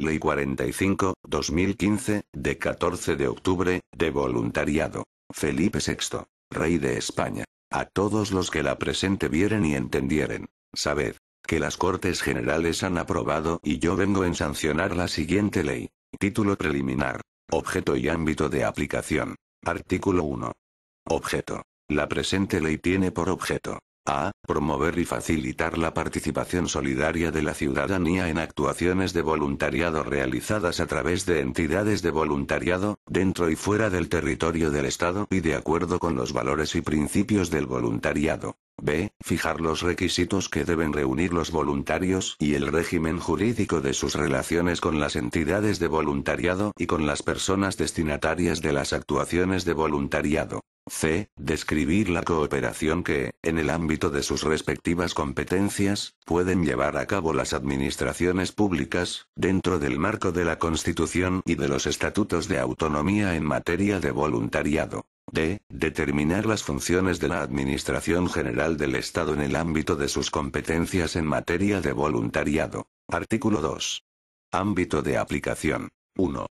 Ley 45, 2015, de 14 de octubre, de voluntariado. Felipe VI, Rey de España. A todos los que la presente vieren y entendieren, sabed, que las Cortes Generales han aprobado y yo vengo en sancionar la siguiente ley. Título preliminar. Objeto y ámbito de aplicación. Artículo 1. Objeto. La presente ley tiene por objeto a. Promover y facilitar la participación solidaria de la ciudadanía en actuaciones de voluntariado realizadas a través de entidades de voluntariado, dentro y fuera del territorio del Estado y de acuerdo con los valores y principios del voluntariado b. Fijar los requisitos que deben reunir los voluntarios y el régimen jurídico de sus relaciones con las entidades de voluntariado y con las personas destinatarias de las actuaciones de voluntariado. c. Describir la cooperación que, en el ámbito de sus respectivas competencias, pueden llevar a cabo las administraciones públicas, dentro del marco de la Constitución y de los estatutos de autonomía en materia de voluntariado. D. Determinar las funciones de la Administración General del Estado en el ámbito de sus competencias en materia de voluntariado. Artículo 2. Ámbito de aplicación. 1.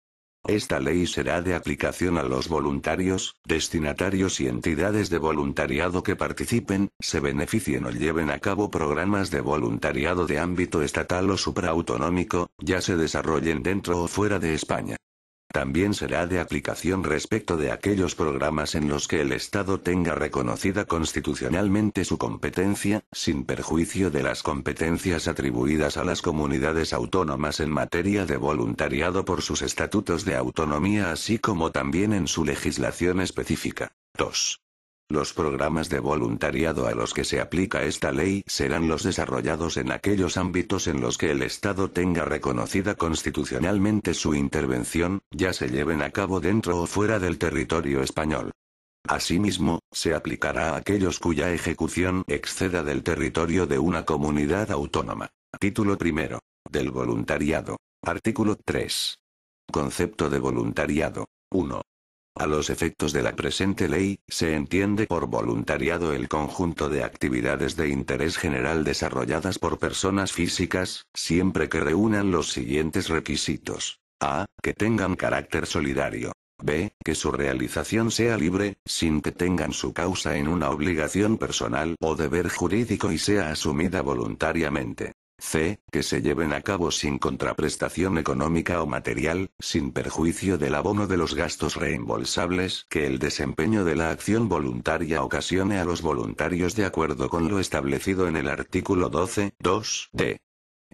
Esta ley será de aplicación a los voluntarios, destinatarios y entidades de voluntariado que participen, se beneficien o lleven a cabo programas de voluntariado de ámbito estatal o supraautonómico, ya se desarrollen dentro o fuera de España. También será de aplicación respecto de aquellos programas en los que el Estado tenga reconocida constitucionalmente su competencia, sin perjuicio de las competencias atribuidas a las comunidades autónomas en materia de voluntariado por sus estatutos de autonomía así como también en su legislación específica. 2. Los programas de voluntariado a los que se aplica esta ley serán los desarrollados en aquellos ámbitos en los que el Estado tenga reconocida constitucionalmente su intervención, ya se lleven a cabo dentro o fuera del territorio español. Asimismo, se aplicará a aquellos cuya ejecución exceda del territorio de una comunidad autónoma. Título primero. Del voluntariado. Artículo 3. Concepto de voluntariado. 1. A los efectos de la presente ley, se entiende por voluntariado el conjunto de actividades de interés general desarrolladas por personas físicas, siempre que reúnan los siguientes requisitos. A. Que tengan carácter solidario. B. Que su realización sea libre, sin que tengan su causa en una obligación personal o deber jurídico y sea asumida voluntariamente c. que se lleven a cabo sin contraprestación económica o material, sin perjuicio del abono de los gastos reembolsables que el desempeño de la acción voluntaria ocasione a los voluntarios de acuerdo con lo establecido en el artículo 12, 2, d.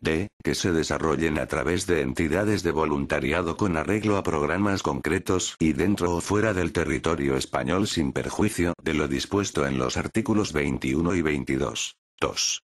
D. Que se desarrollen a través de entidades de voluntariado con arreglo a programas concretos y dentro o fuera del territorio español sin perjuicio de lo dispuesto en los artículos 21 y 22. 2.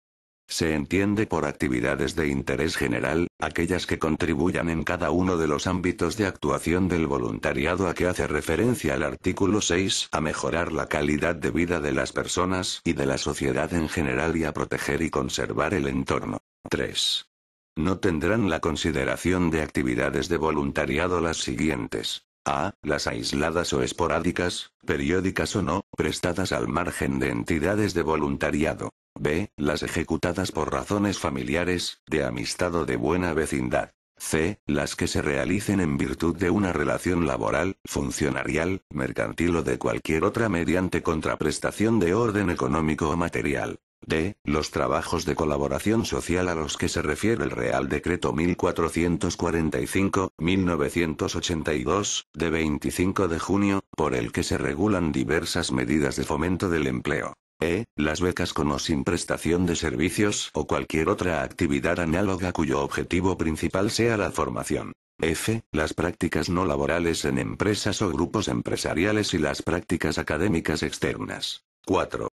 Se entiende por actividades de interés general, aquellas que contribuyan en cada uno de los ámbitos de actuación del voluntariado a que hace referencia el artículo 6, a mejorar la calidad de vida de las personas y de la sociedad en general y a proteger y conservar el entorno. 3. No tendrán la consideración de actividades de voluntariado las siguientes. A. Las aisladas o esporádicas, periódicas o no, prestadas al margen de entidades de voluntariado. B. Las ejecutadas por razones familiares, de amistad o de buena vecindad. C. Las que se realicen en virtud de una relación laboral, funcionarial, mercantil o de cualquier otra mediante contraprestación de orden económico o material. D. Los trabajos de colaboración social a los que se refiere el Real Decreto 1445-1982, de 25 de junio, por el que se regulan diversas medidas de fomento del empleo. E. Las becas con o sin prestación de servicios o cualquier otra actividad análoga cuyo objetivo principal sea la formación. F. Las prácticas no laborales en empresas o grupos empresariales y las prácticas académicas externas. 4.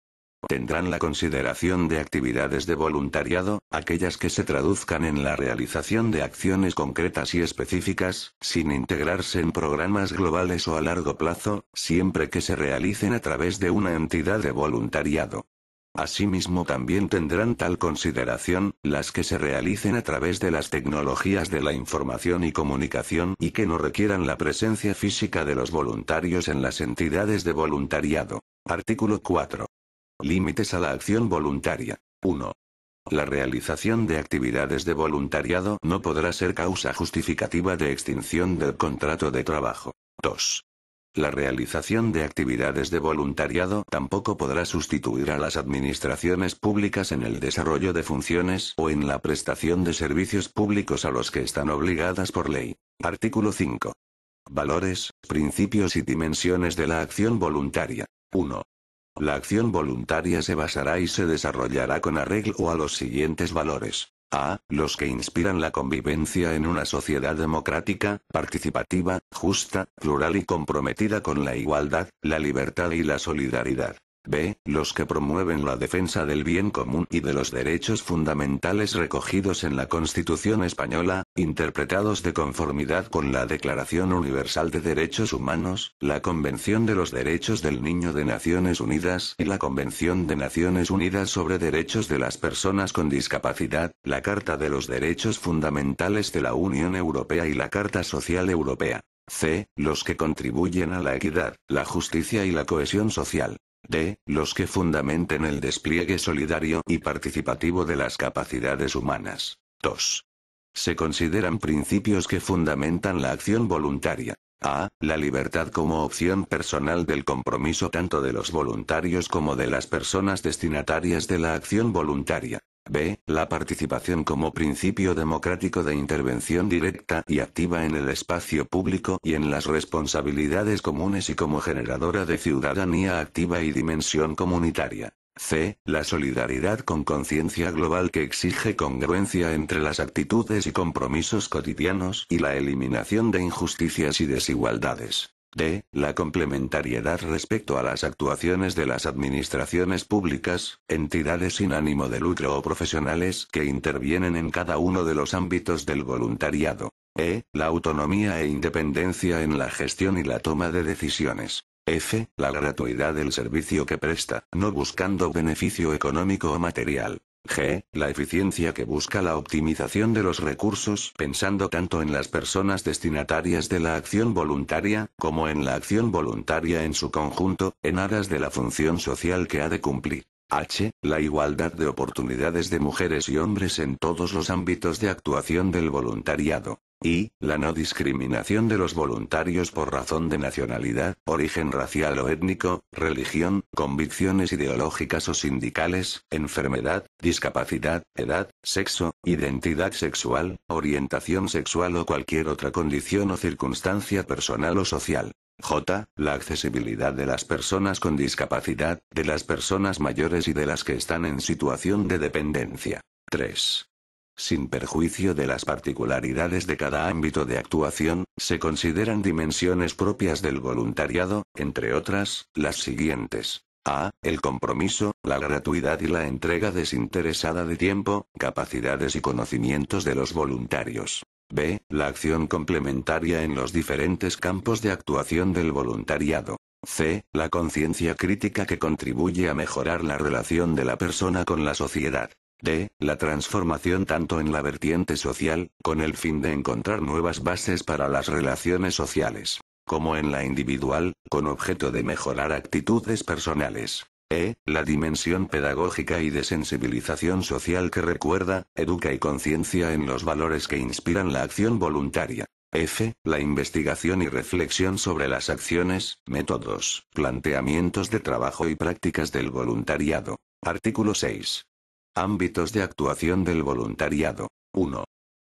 Tendrán la consideración de actividades de voluntariado, aquellas que se traduzcan en la realización de acciones concretas y específicas, sin integrarse en programas globales o a largo plazo, siempre que se realicen a través de una entidad de voluntariado. Asimismo también tendrán tal consideración, las que se realicen a través de las tecnologías de la información y comunicación y que no requieran la presencia física de los voluntarios en las entidades de voluntariado. Artículo 4. Límites a la acción voluntaria. 1. La realización de actividades de voluntariado no podrá ser causa justificativa de extinción del contrato de trabajo. 2. La realización de actividades de voluntariado tampoco podrá sustituir a las administraciones públicas en el desarrollo de funciones o en la prestación de servicios públicos a los que están obligadas por ley. Artículo 5. Valores, principios y dimensiones de la acción voluntaria. 1. La acción voluntaria se basará y se desarrollará con arreglo a los siguientes valores. A. Los que inspiran la convivencia en una sociedad democrática, participativa, justa, plural y comprometida con la igualdad, la libertad y la solidaridad. B. Los que promueven la defensa del bien común y de los derechos fundamentales recogidos en la Constitución española, interpretados de conformidad con la Declaración Universal de Derechos Humanos, la Convención de los Derechos del Niño de Naciones Unidas y la Convención de Naciones Unidas sobre Derechos de las Personas con Discapacidad, la Carta de los Derechos Fundamentales de la Unión Europea y la Carta Social Europea. C. Los que contribuyen a la equidad, la justicia y la cohesión social d. Los que fundamenten el despliegue solidario y participativo de las capacidades humanas. 2. Se consideran principios que fundamentan la acción voluntaria. A. La libertad como opción personal del compromiso tanto de los voluntarios como de las personas destinatarias de la acción voluntaria. B. La participación como principio democrático de intervención directa y activa en el espacio público y en las responsabilidades comunes y como generadora de ciudadanía activa y dimensión comunitaria. C. La solidaridad con conciencia global que exige congruencia entre las actitudes y compromisos cotidianos y la eliminación de injusticias y desigualdades. D. La complementariedad respecto a las actuaciones de las administraciones públicas, entidades sin ánimo de lucro o profesionales que intervienen en cada uno de los ámbitos del voluntariado. E. La autonomía e independencia en la gestión y la toma de decisiones. F. La gratuidad del servicio que presta, no buscando beneficio económico o material. G. La eficiencia que busca la optimización de los recursos pensando tanto en las personas destinatarias de la acción voluntaria, como en la acción voluntaria en su conjunto, en aras de la función social que ha de cumplir. H. La igualdad de oportunidades de mujeres y hombres en todos los ámbitos de actuación del voluntariado y, la no discriminación de los voluntarios por razón de nacionalidad, origen racial o étnico, religión, convicciones ideológicas o sindicales, enfermedad, discapacidad, edad, sexo, identidad sexual, orientación sexual o cualquier otra condición o circunstancia personal o social. J. La accesibilidad de las personas con discapacidad, de las personas mayores y de las que están en situación de dependencia. 3. Sin perjuicio de las particularidades de cada ámbito de actuación, se consideran dimensiones propias del voluntariado, entre otras, las siguientes. A. El compromiso, la gratuidad y la entrega desinteresada de tiempo, capacidades y conocimientos de los voluntarios. B. La acción complementaria en los diferentes campos de actuación del voluntariado. C. La conciencia crítica que contribuye a mejorar la relación de la persona con la sociedad d. la transformación tanto en la vertiente social, con el fin de encontrar nuevas bases para las relaciones sociales, como en la individual, con objeto de mejorar actitudes personales. E. La dimensión pedagógica y de sensibilización social que recuerda, educa y conciencia en los valores que inspiran la acción voluntaria. F. La investigación y reflexión sobre las acciones, métodos, planteamientos de trabajo y prácticas del voluntariado. Artículo 6. Ámbitos de actuación del voluntariado. 1.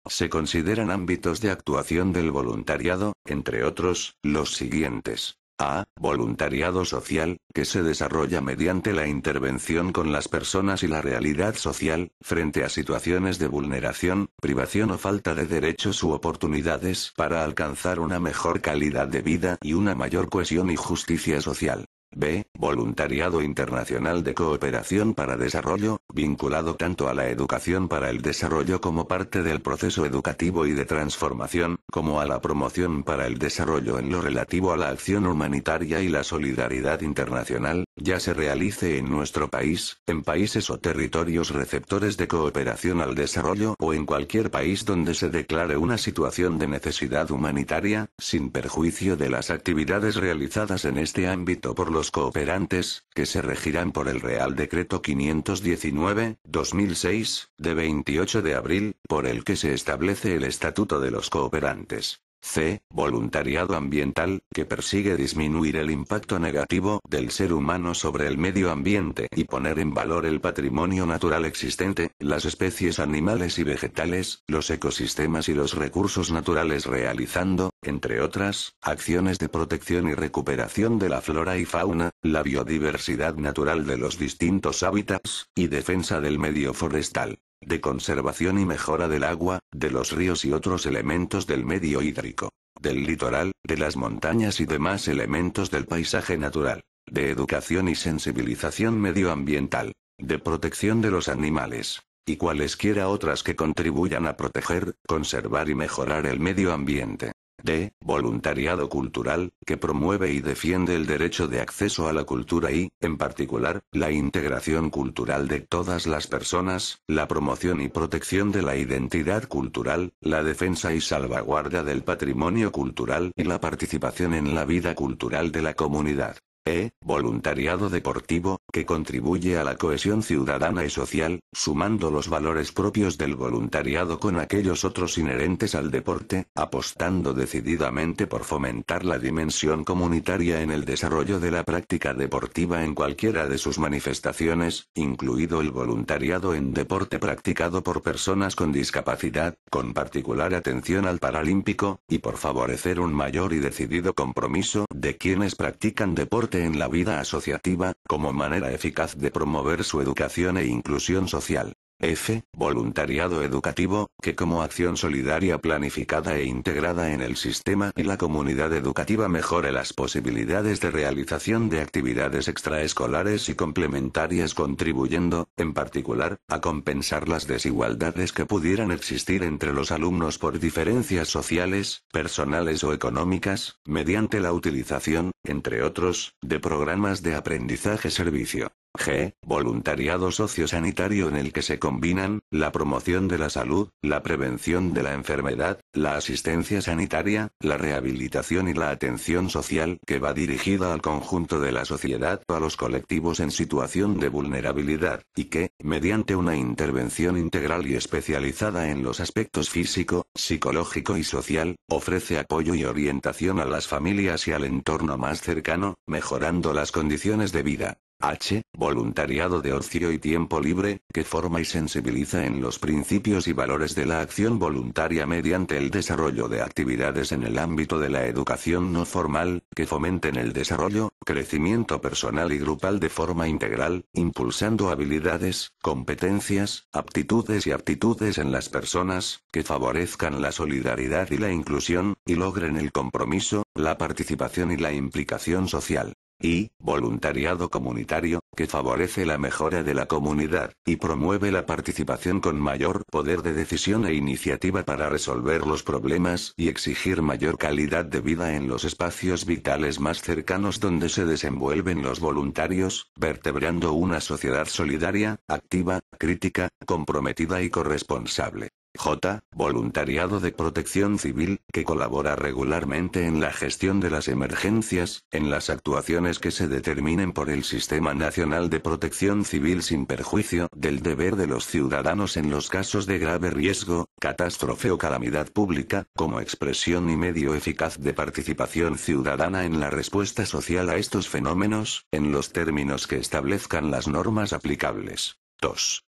Se consideran ámbitos de actuación del voluntariado, entre otros, los siguientes. A. Voluntariado social, que se desarrolla mediante la intervención con las personas y la realidad social, frente a situaciones de vulneración, privación o falta de derechos u oportunidades para alcanzar una mejor calidad de vida y una mayor cohesión y justicia social. B. Voluntariado Internacional de Cooperación para Desarrollo, vinculado tanto a la educación para el desarrollo como parte del proceso educativo y de transformación, como a la promoción para el desarrollo en lo relativo a la acción humanitaria y la solidaridad internacional, ya se realice en nuestro país, en países o territorios receptores de cooperación al desarrollo o en cualquier país donde se declare una situación de necesidad humanitaria, sin perjuicio de las actividades realizadas en este ámbito por los cooperantes, que se regirán por el Real Decreto 519-2006, de 28 de abril, por el que se establece el Estatuto de los Cooperantes. C. Voluntariado ambiental, que persigue disminuir el impacto negativo del ser humano sobre el medio ambiente y poner en valor el patrimonio natural existente, las especies animales y vegetales, los ecosistemas y los recursos naturales realizando, entre otras, acciones de protección y recuperación de la flora y fauna, la biodiversidad natural de los distintos hábitats, y defensa del medio forestal de conservación y mejora del agua, de los ríos y otros elementos del medio hídrico, del litoral, de las montañas y demás elementos del paisaje natural, de educación y sensibilización medioambiental, de protección de los animales, y cualesquiera otras que contribuyan a proteger, conservar y mejorar el medio ambiente de Voluntariado cultural, que promueve y defiende el derecho de acceso a la cultura y, en particular, la integración cultural de todas las personas, la promoción y protección de la identidad cultural, la defensa y salvaguarda del patrimonio cultural y la participación en la vida cultural de la comunidad. E. Voluntariado deportivo, que contribuye a la cohesión ciudadana y social, sumando los valores propios del voluntariado con aquellos otros inherentes al deporte, apostando decididamente por fomentar la dimensión comunitaria en el desarrollo de la práctica deportiva en cualquiera de sus manifestaciones, incluido el voluntariado en deporte practicado por personas con discapacidad, con particular atención al paralímpico, y por favorecer un mayor y decidido compromiso de quienes practican deporte en la vida asociativa, como manera eficaz de promover su educación e inclusión social. F. Voluntariado educativo, que como acción solidaria planificada e integrada en el sistema y la comunidad educativa mejore las posibilidades de realización de actividades extraescolares y complementarias contribuyendo, en particular, a compensar las desigualdades que pudieran existir entre los alumnos por diferencias sociales, personales o económicas, mediante la utilización, entre otros, de programas de aprendizaje-servicio. G. Voluntariado sociosanitario en el que se combinan, la promoción de la salud, la prevención de la enfermedad, la asistencia sanitaria, la rehabilitación y la atención social que va dirigida al conjunto de la sociedad o a los colectivos en situación de vulnerabilidad, y que, mediante una intervención integral y especializada en los aspectos físico, psicológico y social, ofrece apoyo y orientación a las familias y al entorno más cercano, mejorando las condiciones de vida. H. Voluntariado de ocio y tiempo libre, que forma y sensibiliza en los principios y valores de la acción voluntaria mediante el desarrollo de actividades en el ámbito de la educación no formal, que fomenten el desarrollo, crecimiento personal y grupal de forma integral, impulsando habilidades, competencias, aptitudes y aptitudes en las personas, que favorezcan la solidaridad y la inclusión, y logren el compromiso, la participación y la implicación social y voluntariado comunitario, que favorece la mejora de la comunidad, y promueve la participación con mayor poder de decisión e iniciativa para resolver los problemas y exigir mayor calidad de vida en los espacios vitales más cercanos donde se desenvuelven los voluntarios, vertebrando una sociedad solidaria, activa, crítica, comprometida y corresponsable. J. Voluntariado de Protección Civil, que colabora regularmente en la gestión de las emergencias, en las actuaciones que se determinen por el Sistema Nacional de Protección Civil sin perjuicio del deber de los ciudadanos en los casos de grave riesgo, catástrofe o calamidad pública, como expresión y medio eficaz de participación ciudadana en la respuesta social a estos fenómenos, en los términos que establezcan las normas aplicables. 2.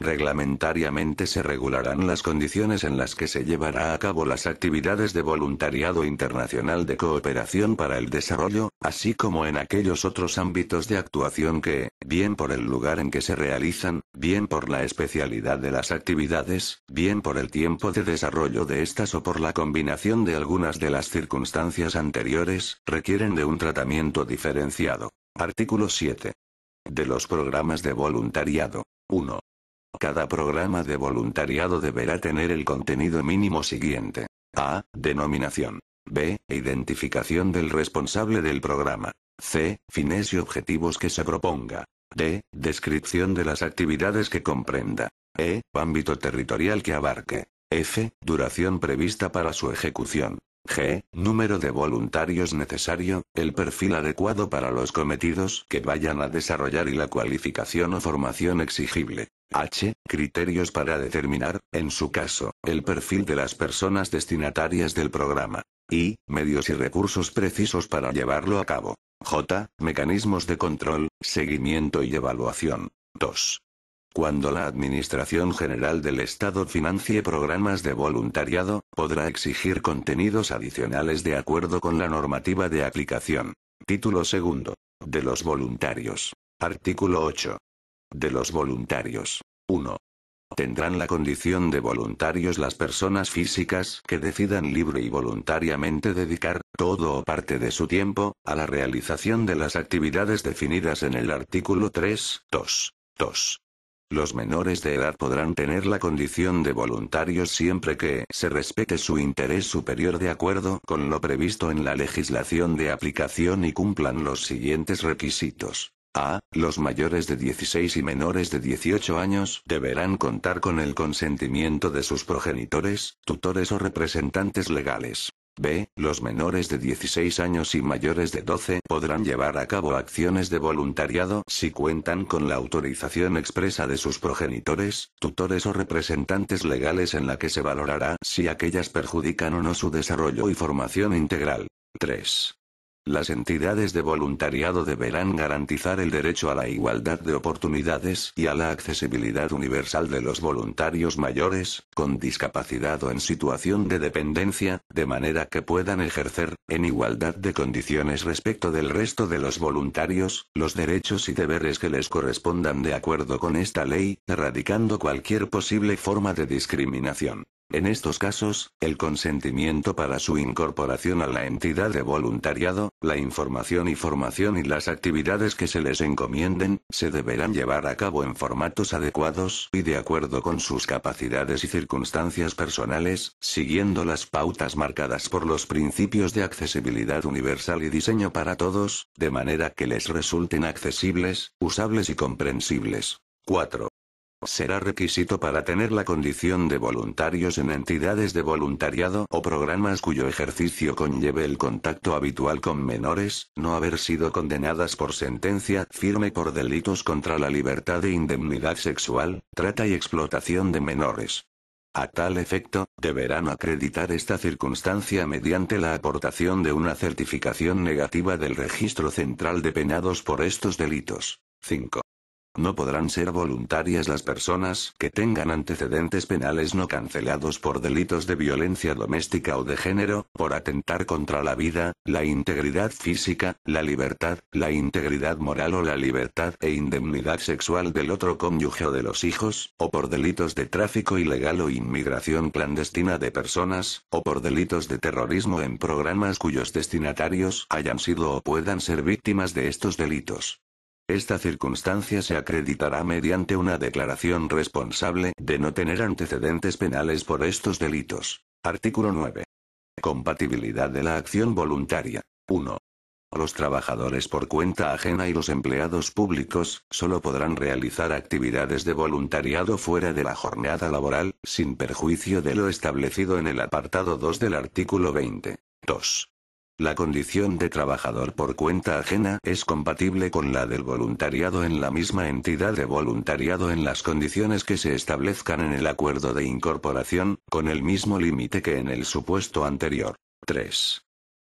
Reglamentariamente se regularán las condiciones en las que se llevará a cabo las actividades de voluntariado internacional de cooperación para el desarrollo, así como en aquellos otros ámbitos de actuación que, bien por el lugar en que se realizan, bien por la especialidad de las actividades, bien por el tiempo de desarrollo de estas o por la combinación de algunas de las circunstancias anteriores, requieren de un tratamiento diferenciado. Artículo 7. De los programas de voluntariado. 1. Cada programa de voluntariado deberá tener el contenido mínimo siguiente. A. Denominación. B. Identificación del responsable del programa. C. Fines y objetivos que se proponga. D. Descripción de las actividades que comprenda. E. Ámbito territorial que abarque. F. Duración prevista para su ejecución. G. Número de voluntarios necesario, el perfil adecuado para los cometidos que vayan a desarrollar y la cualificación o formación exigible. H. Criterios para determinar, en su caso, el perfil de las personas destinatarias del programa. y Medios y recursos precisos para llevarlo a cabo. J. Mecanismos de control, seguimiento y evaluación. 2. Cuando la Administración General del Estado financie programas de voluntariado, podrá exigir contenidos adicionales de acuerdo con la normativa de aplicación. Título segundo. De los voluntarios. Artículo 8 de los voluntarios. 1. Tendrán la condición de voluntarios las personas físicas que decidan libre y voluntariamente dedicar todo o parte de su tiempo a la realización de las actividades definidas en el artículo 3, 2, 2. Los menores de edad podrán tener la condición de voluntarios siempre que se respete su interés superior de acuerdo con lo previsto en la legislación de aplicación y cumplan los siguientes requisitos. A. Los mayores de 16 y menores de 18 años deberán contar con el consentimiento de sus progenitores, tutores o representantes legales. B. Los menores de 16 años y mayores de 12 podrán llevar a cabo acciones de voluntariado si cuentan con la autorización expresa de sus progenitores, tutores o representantes legales en la que se valorará si aquellas perjudican o no su desarrollo y formación integral. 3. Las entidades de voluntariado deberán garantizar el derecho a la igualdad de oportunidades y a la accesibilidad universal de los voluntarios mayores, con discapacidad o en situación de dependencia, de manera que puedan ejercer, en igualdad de condiciones respecto del resto de los voluntarios, los derechos y deberes que les correspondan de acuerdo con esta ley, erradicando cualquier posible forma de discriminación. En estos casos, el consentimiento para su incorporación a la entidad de voluntariado, la información y formación y las actividades que se les encomienden, se deberán llevar a cabo en formatos adecuados y de acuerdo con sus capacidades y circunstancias personales, siguiendo las pautas marcadas por los principios de accesibilidad universal y diseño para todos, de manera que les resulten accesibles, usables y comprensibles. 4. Será requisito para tener la condición de voluntarios en entidades de voluntariado o programas cuyo ejercicio conlleve el contacto habitual con menores, no haber sido condenadas por sentencia firme por delitos contra la libertad de indemnidad sexual, trata y explotación de menores. A tal efecto, deberán acreditar esta circunstancia mediante la aportación de una certificación negativa del Registro Central de Penados por estos delitos. 5. No podrán ser voluntarias las personas que tengan antecedentes penales no cancelados por delitos de violencia doméstica o de género, por atentar contra la vida, la integridad física, la libertad, la integridad moral o la libertad e indemnidad sexual del otro cónyuge o de los hijos, o por delitos de tráfico ilegal o inmigración clandestina de personas, o por delitos de terrorismo en programas cuyos destinatarios hayan sido o puedan ser víctimas de estos delitos. Esta circunstancia se acreditará mediante una declaración responsable de no tener antecedentes penales por estos delitos. Artículo 9. Compatibilidad de la acción voluntaria. 1. Los trabajadores por cuenta ajena y los empleados públicos solo podrán realizar actividades de voluntariado fuera de la jornada laboral, sin perjuicio de lo establecido en el apartado 2 del artículo 20. 2. La condición de trabajador por cuenta ajena es compatible con la del voluntariado en la misma entidad de voluntariado en las condiciones que se establezcan en el acuerdo de incorporación, con el mismo límite que en el supuesto anterior. 3.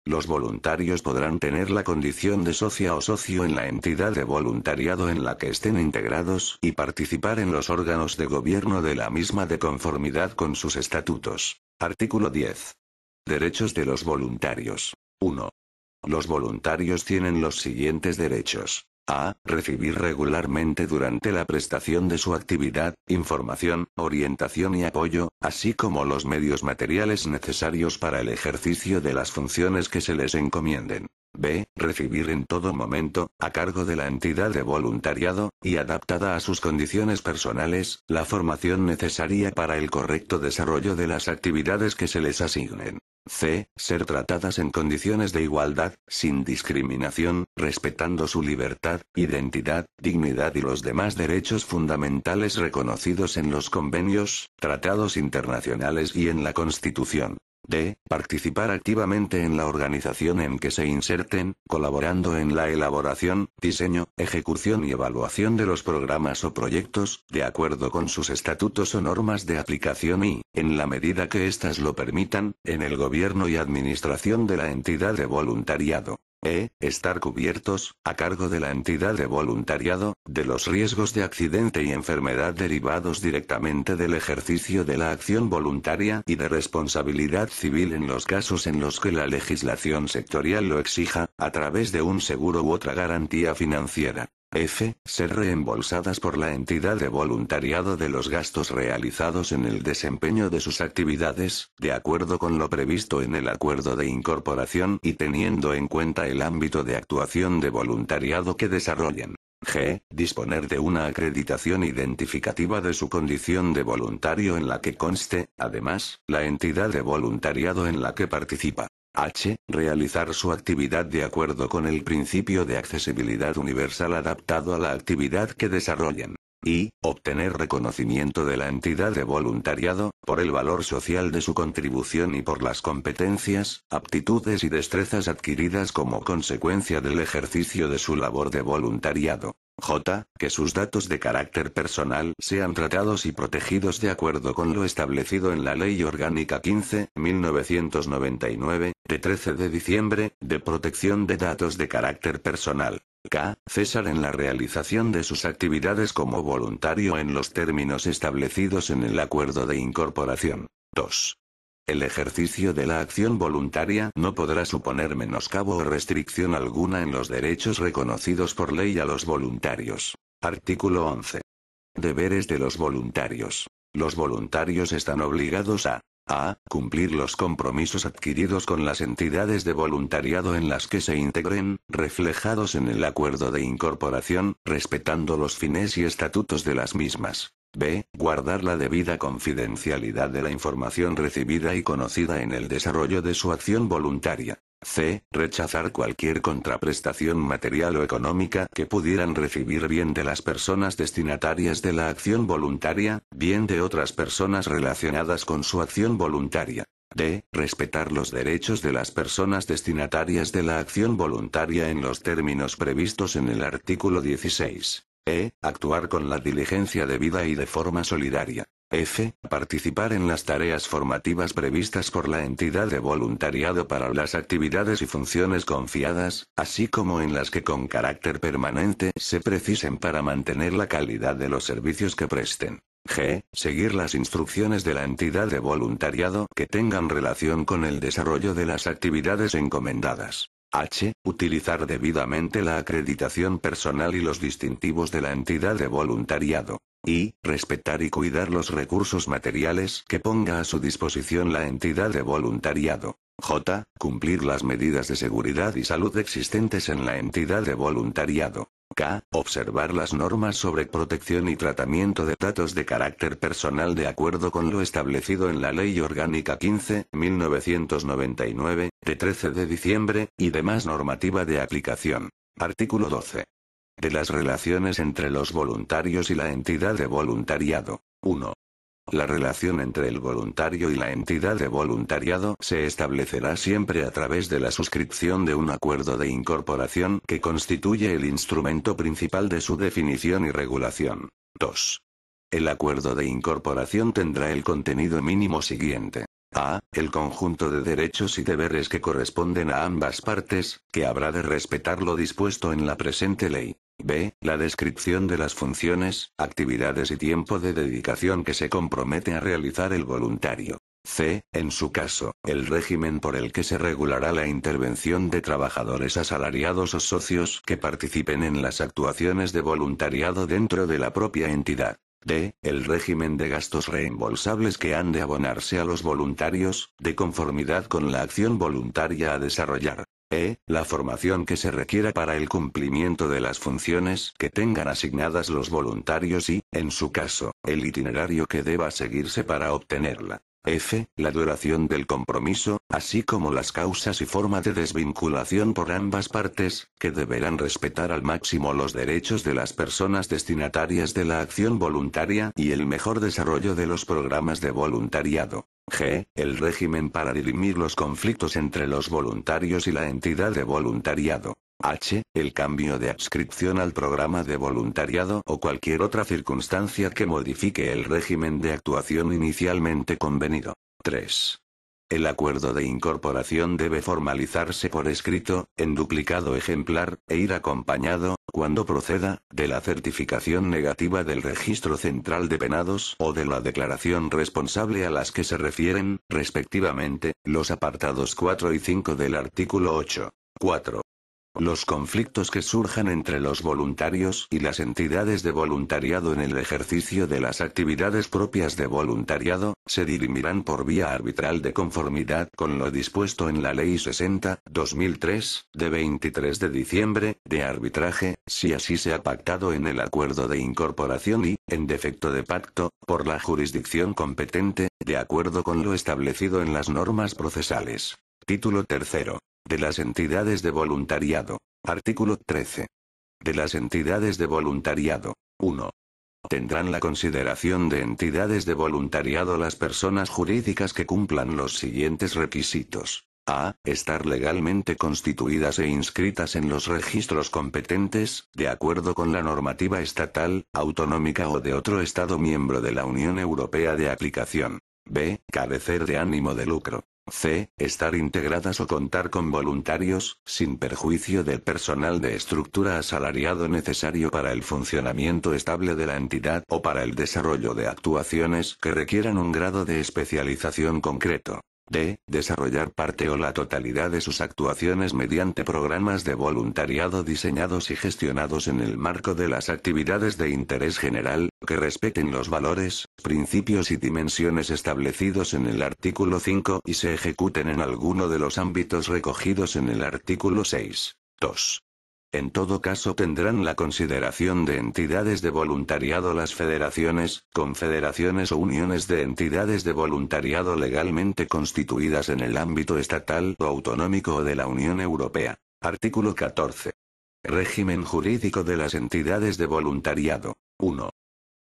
Los voluntarios podrán tener la condición de socia o socio en la entidad de voluntariado en la que estén integrados, y participar en los órganos de gobierno de la misma de conformidad con sus estatutos. Artículo 10. Derechos de los voluntarios. 1. Los voluntarios tienen los siguientes derechos. A. Recibir regularmente durante la prestación de su actividad, información, orientación y apoyo, así como los medios materiales necesarios para el ejercicio de las funciones que se les encomienden. B. Recibir en todo momento, a cargo de la entidad de voluntariado, y adaptada a sus condiciones personales, la formación necesaria para el correcto desarrollo de las actividades que se les asignen c. Ser tratadas en condiciones de igualdad, sin discriminación, respetando su libertad, identidad, dignidad y los demás derechos fundamentales reconocidos en los convenios, tratados internacionales y en la Constitución. D. Participar activamente en la organización en que se inserten, colaborando en la elaboración, diseño, ejecución y evaluación de los programas o proyectos, de acuerdo con sus estatutos o normas de aplicación y, en la medida que éstas lo permitan, en el gobierno y administración de la entidad de voluntariado e. Estar cubiertos, a cargo de la entidad de voluntariado, de los riesgos de accidente y enfermedad derivados directamente del ejercicio de la acción voluntaria y de responsabilidad civil en los casos en los que la legislación sectorial lo exija, a través de un seguro u otra garantía financiera f. Ser reembolsadas por la entidad de voluntariado de los gastos realizados en el desempeño de sus actividades, de acuerdo con lo previsto en el acuerdo de incorporación y teniendo en cuenta el ámbito de actuación de voluntariado que desarrollen. G. Disponer de una acreditación identificativa de su condición de voluntario en la que conste, además, la entidad de voluntariado en la que participa. H. Realizar su actividad de acuerdo con el principio de accesibilidad universal adaptado a la actividad que desarrollan. Y, obtener reconocimiento de la entidad de voluntariado, por el valor social de su contribución y por las competencias, aptitudes y destrezas adquiridas como consecuencia del ejercicio de su labor de voluntariado. J. Que sus datos de carácter personal sean tratados y protegidos de acuerdo con lo establecido en la Ley Orgánica 15, 1999, de 13 de diciembre, de protección de datos de carácter personal. K. César en la realización de sus actividades como voluntario en los términos establecidos en el acuerdo de incorporación. 2. El ejercicio de la acción voluntaria no podrá suponer menoscabo o restricción alguna en los derechos reconocidos por ley a los voluntarios. Artículo 11. Deberes de los voluntarios. Los voluntarios están obligados a a. Cumplir los compromisos adquiridos con las entidades de voluntariado en las que se integren, reflejados en el acuerdo de incorporación, respetando los fines y estatutos de las mismas. B. Guardar la debida confidencialidad de la información recibida y conocida en el desarrollo de su acción voluntaria. C. Rechazar cualquier contraprestación material o económica que pudieran recibir bien de las personas destinatarias de la acción voluntaria, bien de otras personas relacionadas con su acción voluntaria. D. Respetar los derechos de las personas destinatarias de la acción voluntaria en los términos previstos en el artículo 16. E. Actuar con la diligencia debida y de forma solidaria. F. Participar en las tareas formativas previstas por la entidad de voluntariado para las actividades y funciones confiadas, así como en las que con carácter permanente se precisen para mantener la calidad de los servicios que presten. G. Seguir las instrucciones de la entidad de voluntariado que tengan relación con el desarrollo de las actividades encomendadas. H. Utilizar debidamente la acreditación personal y los distintivos de la entidad de voluntariado. Y, respetar y cuidar los recursos materiales que ponga a su disposición la entidad de voluntariado. J. Cumplir las medidas de seguridad y salud existentes en la entidad de voluntariado. K. Observar las normas sobre protección y tratamiento de datos de carácter personal de acuerdo con lo establecido en la Ley Orgánica 15, 1999, de 13 de diciembre, y demás normativa de aplicación. Artículo 12. De las relaciones entre los voluntarios y la entidad de voluntariado. 1. La relación entre el voluntario y la entidad de voluntariado se establecerá siempre a través de la suscripción de un acuerdo de incorporación que constituye el instrumento principal de su definición y regulación. 2. El acuerdo de incorporación tendrá el contenido mínimo siguiente. A. El conjunto de derechos y deberes que corresponden a ambas partes, que habrá de respetar lo dispuesto en la presente ley. B. La descripción de las funciones, actividades y tiempo de dedicación que se compromete a realizar el voluntario. C. En su caso, el régimen por el que se regulará la intervención de trabajadores asalariados o socios que participen en las actuaciones de voluntariado dentro de la propia entidad. D. El régimen de gastos reembolsables que han de abonarse a los voluntarios, de conformidad con la acción voluntaria a desarrollar e. La formación que se requiera para el cumplimiento de las funciones que tengan asignadas los voluntarios y, en su caso, el itinerario que deba seguirse para obtenerla. F. La duración del compromiso, así como las causas y forma de desvinculación por ambas partes, que deberán respetar al máximo los derechos de las personas destinatarias de la acción voluntaria y el mejor desarrollo de los programas de voluntariado. G. El régimen para dirimir los conflictos entre los voluntarios y la entidad de voluntariado. H. El cambio de adscripción al programa de voluntariado o cualquier otra circunstancia que modifique el régimen de actuación inicialmente convenido. 3. El acuerdo de incorporación debe formalizarse por escrito, en duplicado ejemplar, e ir acompañado, cuando proceda, de la certificación negativa del Registro Central de Penados o de la declaración responsable a las que se refieren, respectivamente, los apartados 4 y 5 del artículo 8. 4. Los conflictos que surjan entre los voluntarios y las entidades de voluntariado en el ejercicio de las actividades propias de voluntariado, se dirimirán por vía arbitral de conformidad con lo dispuesto en la Ley 60-2003, de 23 de diciembre, de arbitraje, si así se ha pactado en el acuerdo de incorporación y, en defecto de pacto, por la jurisdicción competente, de acuerdo con lo establecido en las normas procesales. Título tercero. De las entidades de voluntariado. Artículo 13. De las entidades de voluntariado. 1. Tendrán la consideración de entidades de voluntariado las personas jurídicas que cumplan los siguientes requisitos. A. Estar legalmente constituidas e inscritas en los registros competentes, de acuerdo con la normativa estatal, autonómica o de otro Estado miembro de la Unión Europea de aplicación. B. Carecer de ánimo de lucro c. Estar integradas o contar con voluntarios, sin perjuicio del personal de estructura asalariado necesario para el funcionamiento estable de la entidad o para el desarrollo de actuaciones que requieran un grado de especialización concreto. D. Desarrollar parte o la totalidad de sus actuaciones mediante programas de voluntariado diseñados y gestionados en el marco de las actividades de interés general, que respeten los valores, principios y dimensiones establecidos en el artículo 5 y se ejecuten en alguno de los ámbitos recogidos en el artículo 6. 2. En todo caso tendrán la consideración de entidades de voluntariado las federaciones, confederaciones o uniones de entidades de voluntariado legalmente constituidas en el ámbito estatal o autonómico o de la Unión Europea. Artículo 14. Régimen jurídico de las entidades de voluntariado. 1.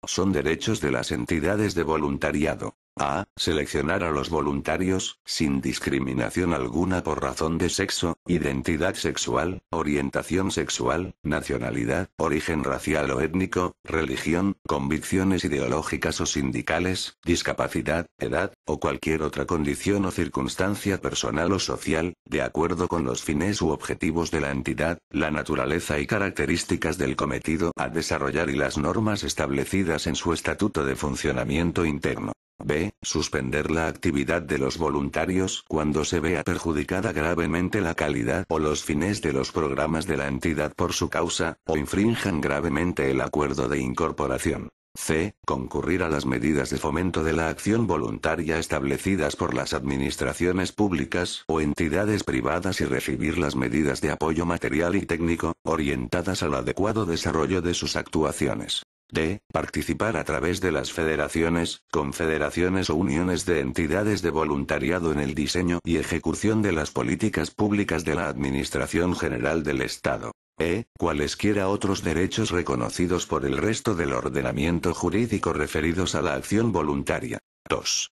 Son derechos de las entidades de voluntariado. A. Seleccionar a los voluntarios, sin discriminación alguna por razón de sexo, identidad sexual, orientación sexual, nacionalidad, origen racial o étnico, religión, convicciones ideológicas o sindicales, discapacidad, edad, o cualquier otra condición o circunstancia personal o social, de acuerdo con los fines u objetivos de la entidad, la naturaleza y características del cometido a desarrollar y las normas establecidas en su estatuto de funcionamiento interno. B. Suspender la actividad de los voluntarios cuando se vea perjudicada gravemente la calidad o los fines de los programas de la entidad por su causa, o infrinjan gravemente el acuerdo de incorporación. C. Concurrir a las medidas de fomento de la acción voluntaria establecidas por las administraciones públicas o entidades privadas y recibir las medidas de apoyo material y técnico, orientadas al adecuado desarrollo de sus actuaciones. D. Participar a través de las federaciones, confederaciones o uniones de entidades de voluntariado en el diseño y ejecución de las políticas públicas de la Administración General del Estado. E. Cualesquiera otros derechos reconocidos por el resto del ordenamiento jurídico referidos a la acción voluntaria. 2.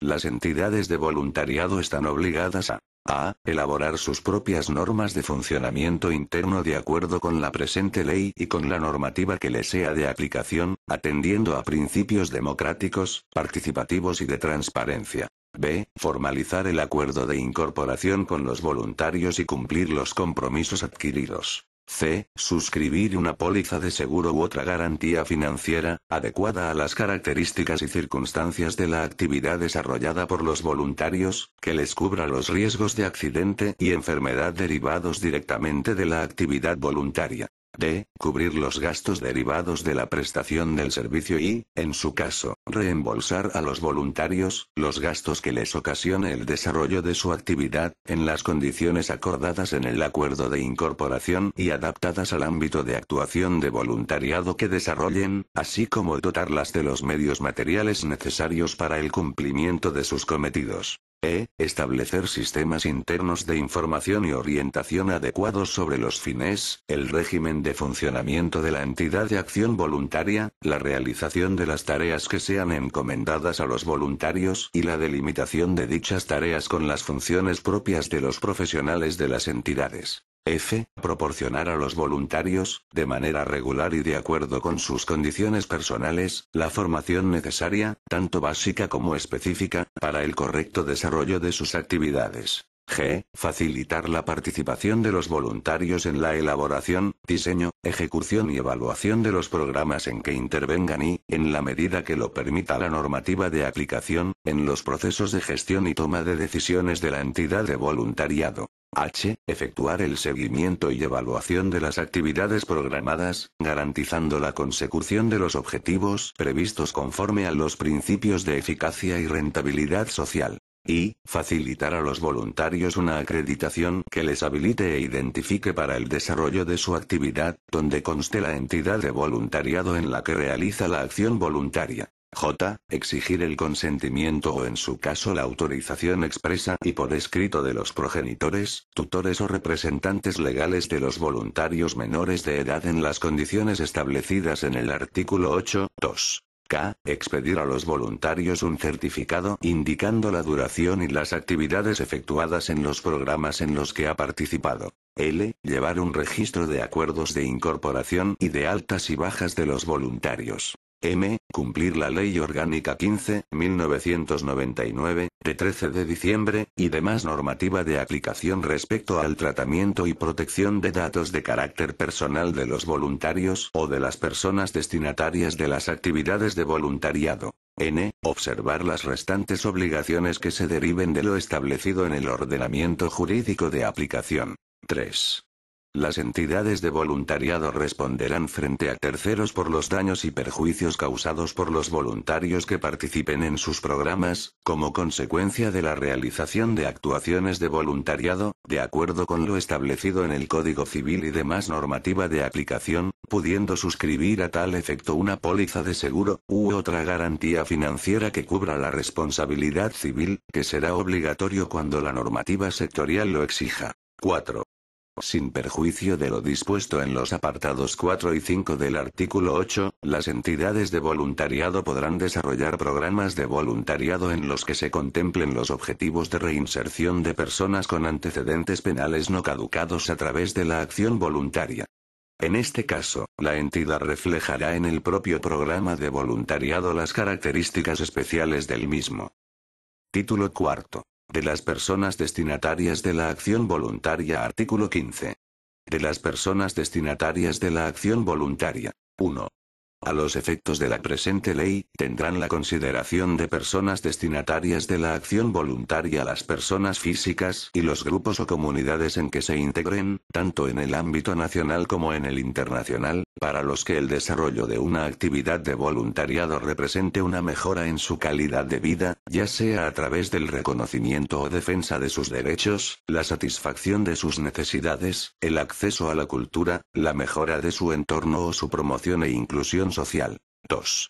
Las entidades de voluntariado están obligadas a a. Elaborar sus propias normas de funcionamiento interno de acuerdo con la presente ley y con la normativa que le sea de aplicación, atendiendo a principios democráticos, participativos y de transparencia. B. Formalizar el acuerdo de incorporación con los voluntarios y cumplir los compromisos adquiridos. C. Suscribir una póliza de seguro u otra garantía financiera, adecuada a las características y circunstancias de la actividad desarrollada por los voluntarios, que les cubra los riesgos de accidente y enfermedad derivados directamente de la actividad voluntaria de cubrir los gastos derivados de la prestación del servicio y, en su caso, reembolsar a los voluntarios, los gastos que les ocasione el desarrollo de su actividad, en las condiciones acordadas en el acuerdo de incorporación y adaptadas al ámbito de actuación de voluntariado que desarrollen, así como dotarlas de los medios materiales necesarios para el cumplimiento de sus cometidos. E. Establecer sistemas internos de información y orientación adecuados sobre los fines, el régimen de funcionamiento de la entidad de acción voluntaria, la realización de las tareas que sean encomendadas a los voluntarios y la delimitación de dichas tareas con las funciones propias de los profesionales de las entidades. F. Proporcionar a los voluntarios, de manera regular y de acuerdo con sus condiciones personales, la formación necesaria, tanto básica como específica, para el correcto desarrollo de sus actividades. G. Facilitar la participación de los voluntarios en la elaboración, diseño, ejecución y evaluación de los programas en que intervengan y, en la medida que lo permita la normativa de aplicación, en los procesos de gestión y toma de decisiones de la entidad de voluntariado. H. Efectuar el seguimiento y evaluación de las actividades programadas, garantizando la consecución de los objetivos previstos conforme a los principios de eficacia y rentabilidad social y, facilitar a los voluntarios una acreditación que les habilite e identifique para el desarrollo de su actividad, donde conste la entidad de voluntariado en la que realiza la acción voluntaria. J. Exigir el consentimiento o en su caso la autorización expresa y por escrito de los progenitores, tutores o representantes legales de los voluntarios menores de edad en las condiciones establecidas en el artículo 8.2. K. Expedir a los voluntarios un certificado indicando la duración y las actividades efectuadas en los programas en los que ha participado. L. Llevar un registro de acuerdos de incorporación y de altas y bajas de los voluntarios. M. Cumplir la Ley Orgánica 15, 1999, de 13 de diciembre, y demás normativa de aplicación respecto al tratamiento y protección de datos de carácter personal de los voluntarios o de las personas destinatarias de las actividades de voluntariado. N. Observar las restantes obligaciones que se deriven de lo establecido en el ordenamiento jurídico de aplicación. 3. Las entidades de voluntariado responderán frente a terceros por los daños y perjuicios causados por los voluntarios que participen en sus programas, como consecuencia de la realización de actuaciones de voluntariado, de acuerdo con lo establecido en el Código Civil y demás normativa de aplicación, pudiendo suscribir a tal efecto una póliza de seguro, u otra garantía financiera que cubra la responsabilidad civil, que será obligatorio cuando la normativa sectorial lo exija. 4. Sin perjuicio de lo dispuesto en los apartados 4 y 5 del artículo 8, las entidades de voluntariado podrán desarrollar programas de voluntariado en los que se contemplen los objetivos de reinserción de personas con antecedentes penales no caducados a través de la acción voluntaria. En este caso, la entidad reflejará en el propio programa de voluntariado las características especiales del mismo. Título cuarto. De las personas destinatarias de la acción voluntaria. Artículo 15. De las personas destinatarias de la acción voluntaria. 1 a los efectos de la presente ley, tendrán la consideración de personas destinatarias de la acción voluntaria las personas físicas y los grupos o comunidades en que se integren, tanto en el ámbito nacional como en el internacional, para los que el desarrollo de una actividad de voluntariado represente una mejora en su calidad de vida, ya sea a través del reconocimiento o defensa de sus derechos, la satisfacción de sus necesidades, el acceso a la cultura, la mejora de su entorno o su promoción e inclusión social. 2.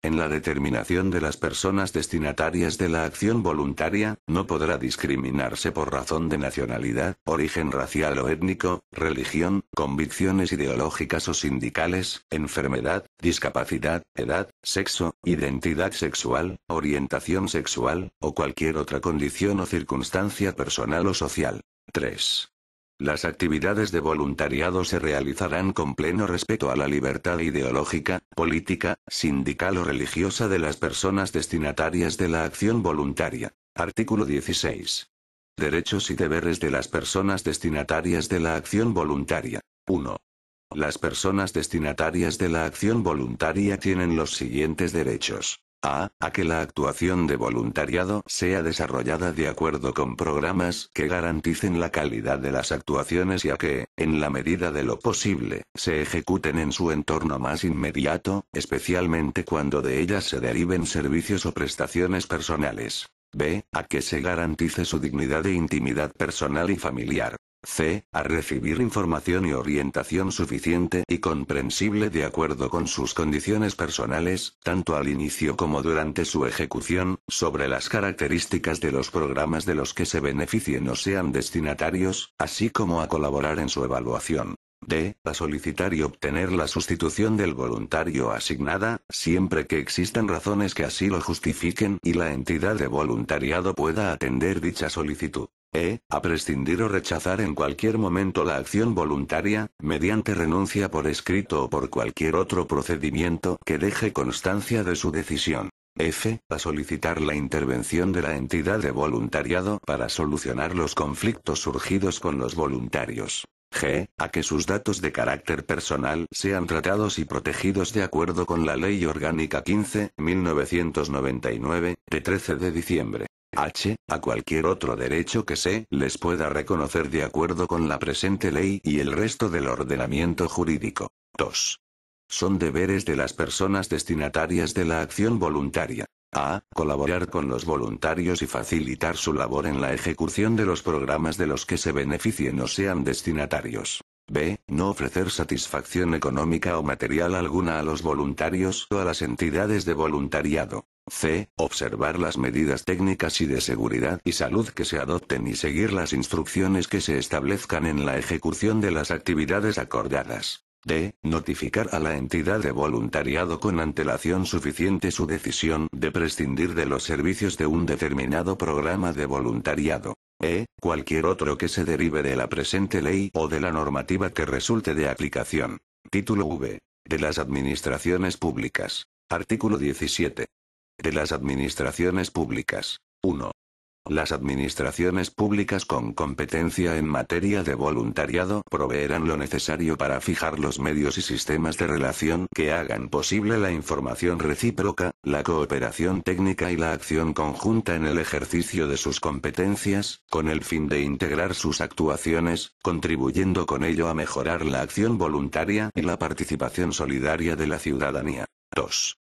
En la determinación de las personas destinatarias de la acción voluntaria, no podrá discriminarse por razón de nacionalidad, origen racial o étnico, religión, convicciones ideológicas o sindicales, enfermedad, discapacidad, edad, sexo, identidad sexual, orientación sexual, o cualquier otra condición o circunstancia personal o social. 3. Las actividades de voluntariado se realizarán con pleno respeto a la libertad ideológica, política, sindical o religiosa de las personas destinatarias de la acción voluntaria. Artículo 16. Derechos y deberes de las personas destinatarias de la acción voluntaria. 1. Las personas destinatarias de la acción voluntaria tienen los siguientes derechos. A. A que la actuación de voluntariado sea desarrollada de acuerdo con programas que garanticen la calidad de las actuaciones y a que, en la medida de lo posible, se ejecuten en su entorno más inmediato, especialmente cuando de ellas se deriven servicios o prestaciones personales. B. A que se garantice su dignidad e intimidad personal y familiar. C. A recibir información y orientación suficiente y comprensible de acuerdo con sus condiciones personales, tanto al inicio como durante su ejecución, sobre las características de los programas de los que se beneficien o sean destinatarios, así como a colaborar en su evaluación. D. A solicitar y obtener la sustitución del voluntario asignada, siempre que existan razones que así lo justifiquen y la entidad de voluntariado pueda atender dicha solicitud e. a prescindir o rechazar en cualquier momento la acción voluntaria, mediante renuncia por escrito o por cualquier otro procedimiento que deje constancia de su decisión. F. A solicitar la intervención de la entidad de voluntariado para solucionar los conflictos surgidos con los voluntarios. G. A que sus datos de carácter personal sean tratados y protegidos de acuerdo con la Ley Orgánica 15, 1999, de 13 de diciembre h. a cualquier otro derecho que se les pueda reconocer de acuerdo con la presente ley y el resto del ordenamiento jurídico. 2. Son deberes de las personas destinatarias de la acción voluntaria. A. Colaborar con los voluntarios y facilitar su labor en la ejecución de los programas de los que se beneficien o sean destinatarios. B. No ofrecer satisfacción económica o material alguna a los voluntarios o a las entidades de voluntariado. C. Observar las medidas técnicas y de seguridad y salud que se adopten y seguir las instrucciones que se establezcan en la ejecución de las actividades acordadas. D. Notificar a la entidad de voluntariado con antelación suficiente su decisión de prescindir de los servicios de un determinado programa de voluntariado e, cualquier otro que se derive de la presente ley o de la normativa que resulte de aplicación. Título V. De las Administraciones Públicas. Artículo 17. De las Administraciones Públicas. 1. Las administraciones públicas con competencia en materia de voluntariado proveerán lo necesario para fijar los medios y sistemas de relación que hagan posible la información recíproca, la cooperación técnica y la acción conjunta en el ejercicio de sus competencias, con el fin de integrar sus actuaciones, contribuyendo con ello a mejorar la acción voluntaria y la participación solidaria de la ciudadanía. 2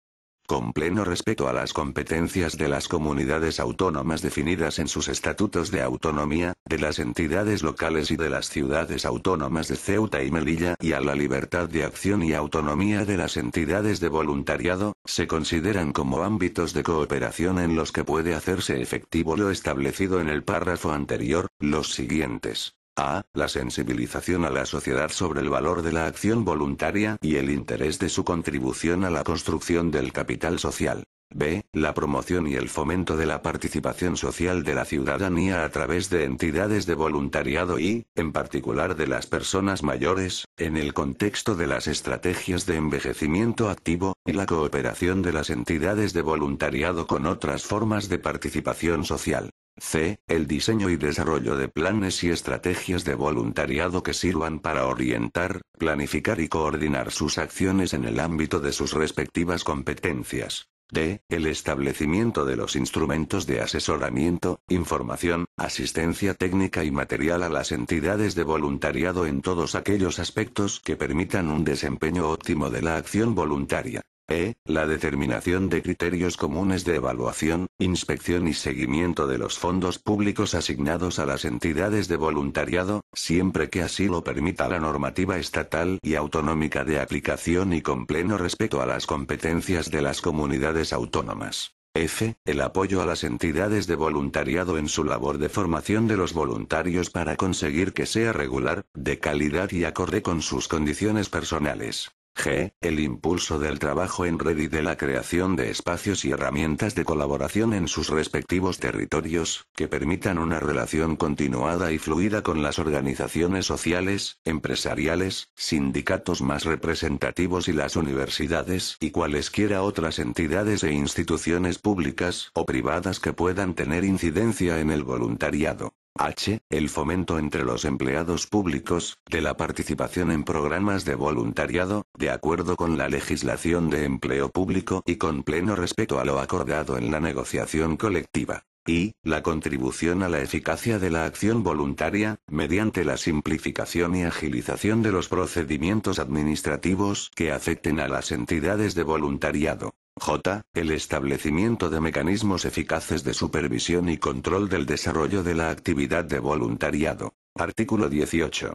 con pleno respeto a las competencias de las comunidades autónomas definidas en sus estatutos de autonomía, de las entidades locales y de las ciudades autónomas de Ceuta y Melilla y a la libertad de acción y autonomía de las entidades de voluntariado, se consideran como ámbitos de cooperación en los que puede hacerse efectivo lo establecido en el párrafo anterior, los siguientes. A. La sensibilización a la sociedad sobre el valor de la acción voluntaria y el interés de su contribución a la construcción del capital social. B. La promoción y el fomento de la participación social de la ciudadanía a través de entidades de voluntariado y, en particular, de las personas mayores, en el contexto de las estrategias de envejecimiento activo, y la cooperación de las entidades de voluntariado con otras formas de participación social. C. El diseño y desarrollo de planes y estrategias de voluntariado que sirvan para orientar, planificar y coordinar sus acciones en el ámbito de sus respectivas competencias. D. El establecimiento de los instrumentos de asesoramiento, información, asistencia técnica y material a las entidades de voluntariado en todos aquellos aspectos que permitan un desempeño óptimo de la acción voluntaria. E. La determinación de criterios comunes de evaluación, inspección y seguimiento de los fondos públicos asignados a las entidades de voluntariado, siempre que así lo permita la normativa estatal y autonómica de aplicación y con pleno respeto a las competencias de las comunidades autónomas. F. El apoyo a las entidades de voluntariado en su labor de formación de los voluntarios para conseguir que sea regular, de calidad y acorde con sus condiciones personales. G. El impulso del trabajo en red y de la creación de espacios y herramientas de colaboración en sus respectivos territorios, que permitan una relación continuada y fluida con las organizaciones sociales, empresariales, sindicatos más representativos y las universidades y cualesquiera otras entidades e instituciones públicas o privadas que puedan tener incidencia en el voluntariado. H. El fomento entre los empleados públicos, de la participación en programas de voluntariado, de acuerdo con la legislación de empleo público y con pleno respeto a lo acordado en la negociación colectiva. Y, la contribución a la eficacia de la acción voluntaria, mediante la simplificación y agilización de los procedimientos administrativos que afecten a las entidades de voluntariado. J. El establecimiento de mecanismos eficaces de supervisión y control del desarrollo de la actividad de voluntariado. Artículo 18.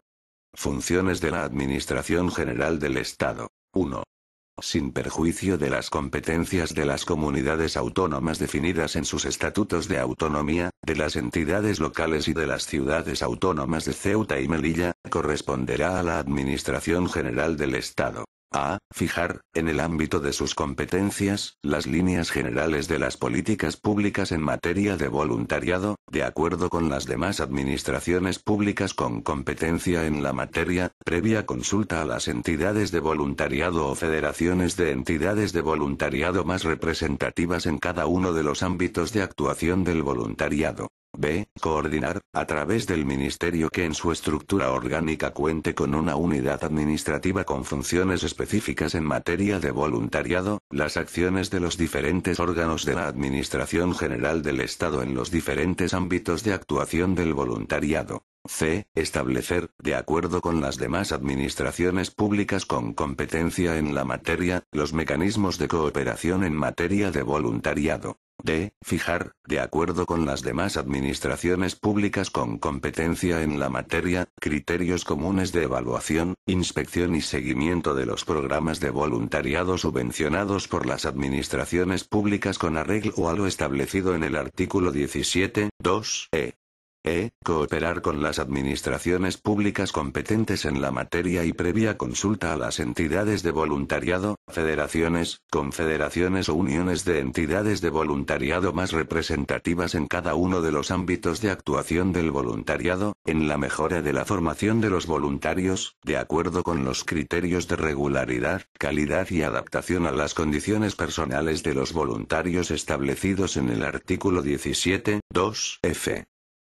Funciones de la Administración General del Estado. 1. Sin perjuicio de las competencias de las comunidades autónomas definidas en sus estatutos de autonomía, de las entidades locales y de las ciudades autónomas de Ceuta y Melilla, corresponderá a la Administración General del Estado a. Fijar, en el ámbito de sus competencias, las líneas generales de las políticas públicas en materia de voluntariado, de acuerdo con las demás administraciones públicas con competencia en la materia, previa consulta a las entidades de voluntariado o federaciones de entidades de voluntariado más representativas en cada uno de los ámbitos de actuación del voluntariado. B. Coordinar, a través del ministerio que en su estructura orgánica cuente con una unidad administrativa con funciones específicas en materia de voluntariado, las acciones de los diferentes órganos de la Administración General del Estado en los diferentes ámbitos de actuación del voluntariado c. Establecer, de acuerdo con las demás administraciones públicas con competencia en la materia, los mecanismos de cooperación en materia de voluntariado. d. Fijar, de acuerdo con las demás administraciones públicas con competencia en la materia, criterios comunes de evaluación, inspección y seguimiento de los programas de voluntariado subvencionados por las administraciones públicas con arreglo a lo establecido en el artículo 17, 2, e. E. Cooperar con las administraciones públicas competentes en la materia y previa consulta a las entidades de voluntariado, federaciones, confederaciones o uniones de entidades de voluntariado más representativas en cada uno de los ámbitos de actuación del voluntariado, en la mejora de la formación de los voluntarios, de acuerdo con los criterios de regularidad, calidad y adaptación a las condiciones personales de los voluntarios establecidos en el artículo 17, 2, F.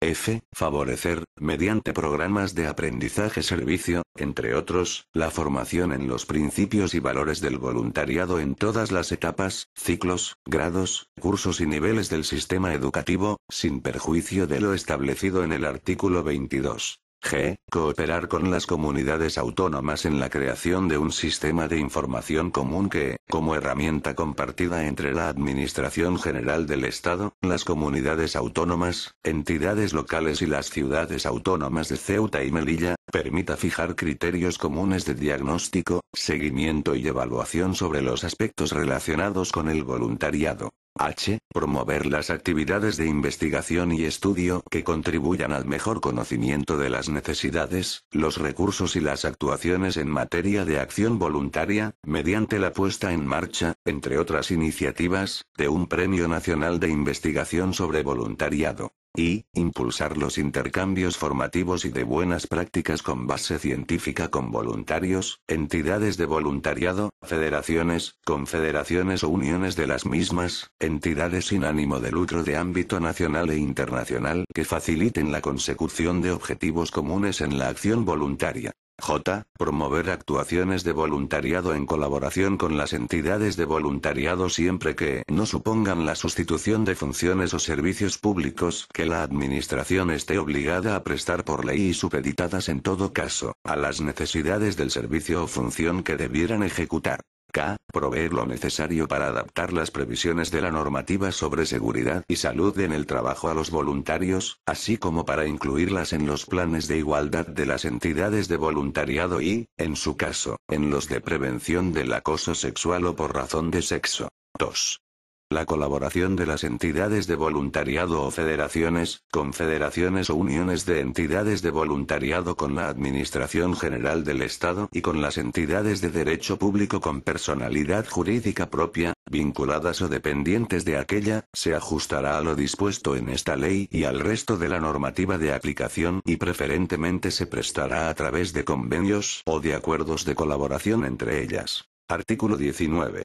F. Favorecer, mediante programas de aprendizaje-servicio, entre otros, la formación en los principios y valores del voluntariado en todas las etapas, ciclos, grados, cursos y niveles del sistema educativo, sin perjuicio de lo establecido en el artículo 22. G. Cooperar con las comunidades autónomas en la creación de un sistema de información común que, como herramienta compartida entre la Administración General del Estado, las comunidades autónomas, entidades locales y las ciudades autónomas de Ceuta y Melilla, permita fijar criterios comunes de diagnóstico, seguimiento y evaluación sobre los aspectos relacionados con el voluntariado. H. Promover las actividades de investigación y estudio que contribuyan al mejor conocimiento de las necesidades, los recursos y las actuaciones en materia de acción voluntaria, mediante la puesta en marcha, entre otras iniciativas, de un Premio Nacional de Investigación sobre Voluntariado y, impulsar los intercambios formativos y de buenas prácticas con base científica con voluntarios, entidades de voluntariado, federaciones, confederaciones o uniones de las mismas, entidades sin ánimo de lucro de ámbito nacional e internacional que faciliten la consecución de objetivos comunes en la acción voluntaria. J. Promover actuaciones de voluntariado en colaboración con las entidades de voluntariado siempre que no supongan la sustitución de funciones o servicios públicos que la Administración esté obligada a prestar por ley y supeditadas en todo caso, a las necesidades del servicio o función que debieran ejecutar k, proveer lo necesario para adaptar las previsiones de la normativa sobre seguridad y salud en el trabajo a los voluntarios, así como para incluirlas en los planes de igualdad de las entidades de voluntariado y, en su caso, en los de prevención del acoso sexual o por razón de sexo. 2. La colaboración de las entidades de voluntariado o federaciones, confederaciones o uniones de entidades de voluntariado con la Administración General del Estado y con las entidades de derecho público con personalidad jurídica propia, vinculadas o dependientes de aquella, se ajustará a lo dispuesto en esta ley y al resto de la normativa de aplicación y preferentemente se prestará a través de convenios o de acuerdos de colaboración entre ellas. Artículo 19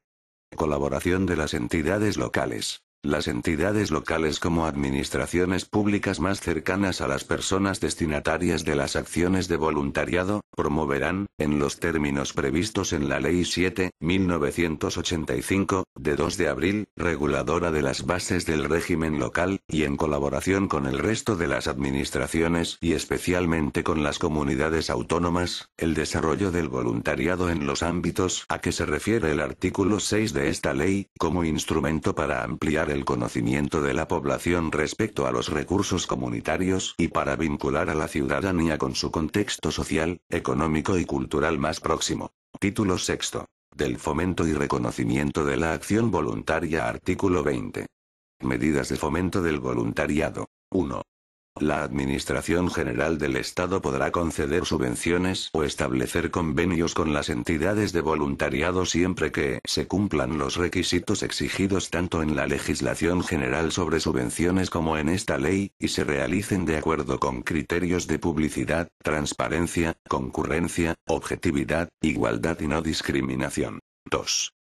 colaboración de las entidades locales. Las entidades locales como administraciones públicas más cercanas a las personas destinatarias de las acciones de voluntariado, promoverán, en los términos previstos en la Ley 7, 1985, de 2 de abril, reguladora de las bases del régimen local, y en colaboración con el resto de las administraciones y especialmente con las comunidades autónomas, el desarrollo del voluntariado en los ámbitos a que se refiere el artículo 6 de esta ley, como instrumento para ampliar el conocimiento de la población respecto a los recursos comunitarios y para vincular a la ciudadanía con su contexto social, económico y cultural más próximo. Título sexto. Del fomento y reconocimiento de la acción voluntaria. Artículo 20. Medidas de fomento del voluntariado. 1. La Administración General del Estado podrá conceder subvenciones o establecer convenios con las entidades de voluntariado siempre que se cumplan los requisitos exigidos tanto en la legislación general sobre subvenciones como en esta ley, y se realicen de acuerdo con criterios de publicidad, transparencia, concurrencia, objetividad, igualdad y no discriminación. 2.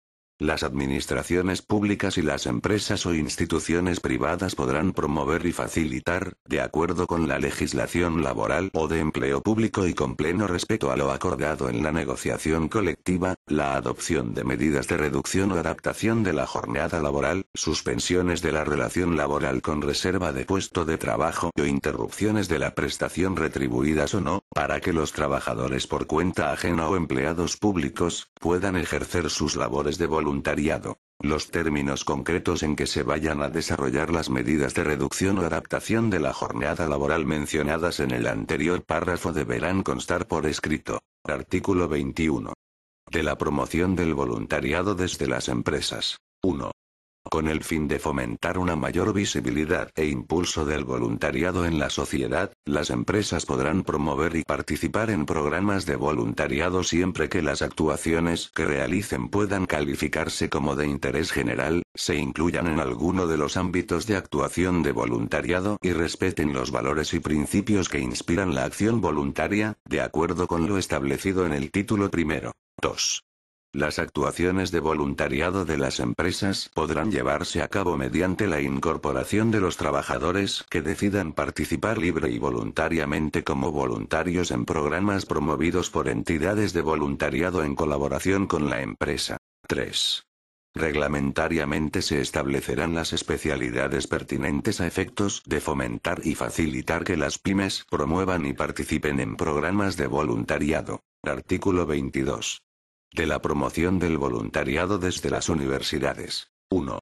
Las administraciones públicas y las empresas o instituciones privadas podrán promover y facilitar, de acuerdo con la legislación laboral o de empleo público y con pleno respeto a lo acordado en la negociación colectiva, la adopción de medidas de reducción o adaptación de la jornada laboral, suspensiones de la relación laboral con reserva de puesto de trabajo o interrupciones de la prestación retribuidas o no, para que los trabajadores por cuenta ajena o empleados públicos puedan ejercer sus labores de voluntad voluntariado. Los términos concretos en que se vayan a desarrollar las medidas de reducción o adaptación de la jornada laboral mencionadas en el anterior párrafo deberán constar por escrito. Artículo 21. De la promoción del voluntariado desde las empresas. 1 con el fin de fomentar una mayor visibilidad e impulso del voluntariado en la sociedad, las empresas podrán promover y participar en programas de voluntariado siempre que las actuaciones que realicen puedan calificarse como de interés general, se incluyan en alguno de los ámbitos de actuación de voluntariado y respeten los valores y principios que inspiran la acción voluntaria, de acuerdo con lo establecido en el título primero. 2. Las actuaciones de voluntariado de las empresas podrán llevarse a cabo mediante la incorporación de los trabajadores que decidan participar libre y voluntariamente como voluntarios en programas promovidos por entidades de voluntariado en colaboración con la empresa. 3. Reglamentariamente se establecerán las especialidades pertinentes a efectos de fomentar y facilitar que las pymes promuevan y participen en programas de voluntariado. Artículo 22. De la promoción del voluntariado desde las universidades. 1.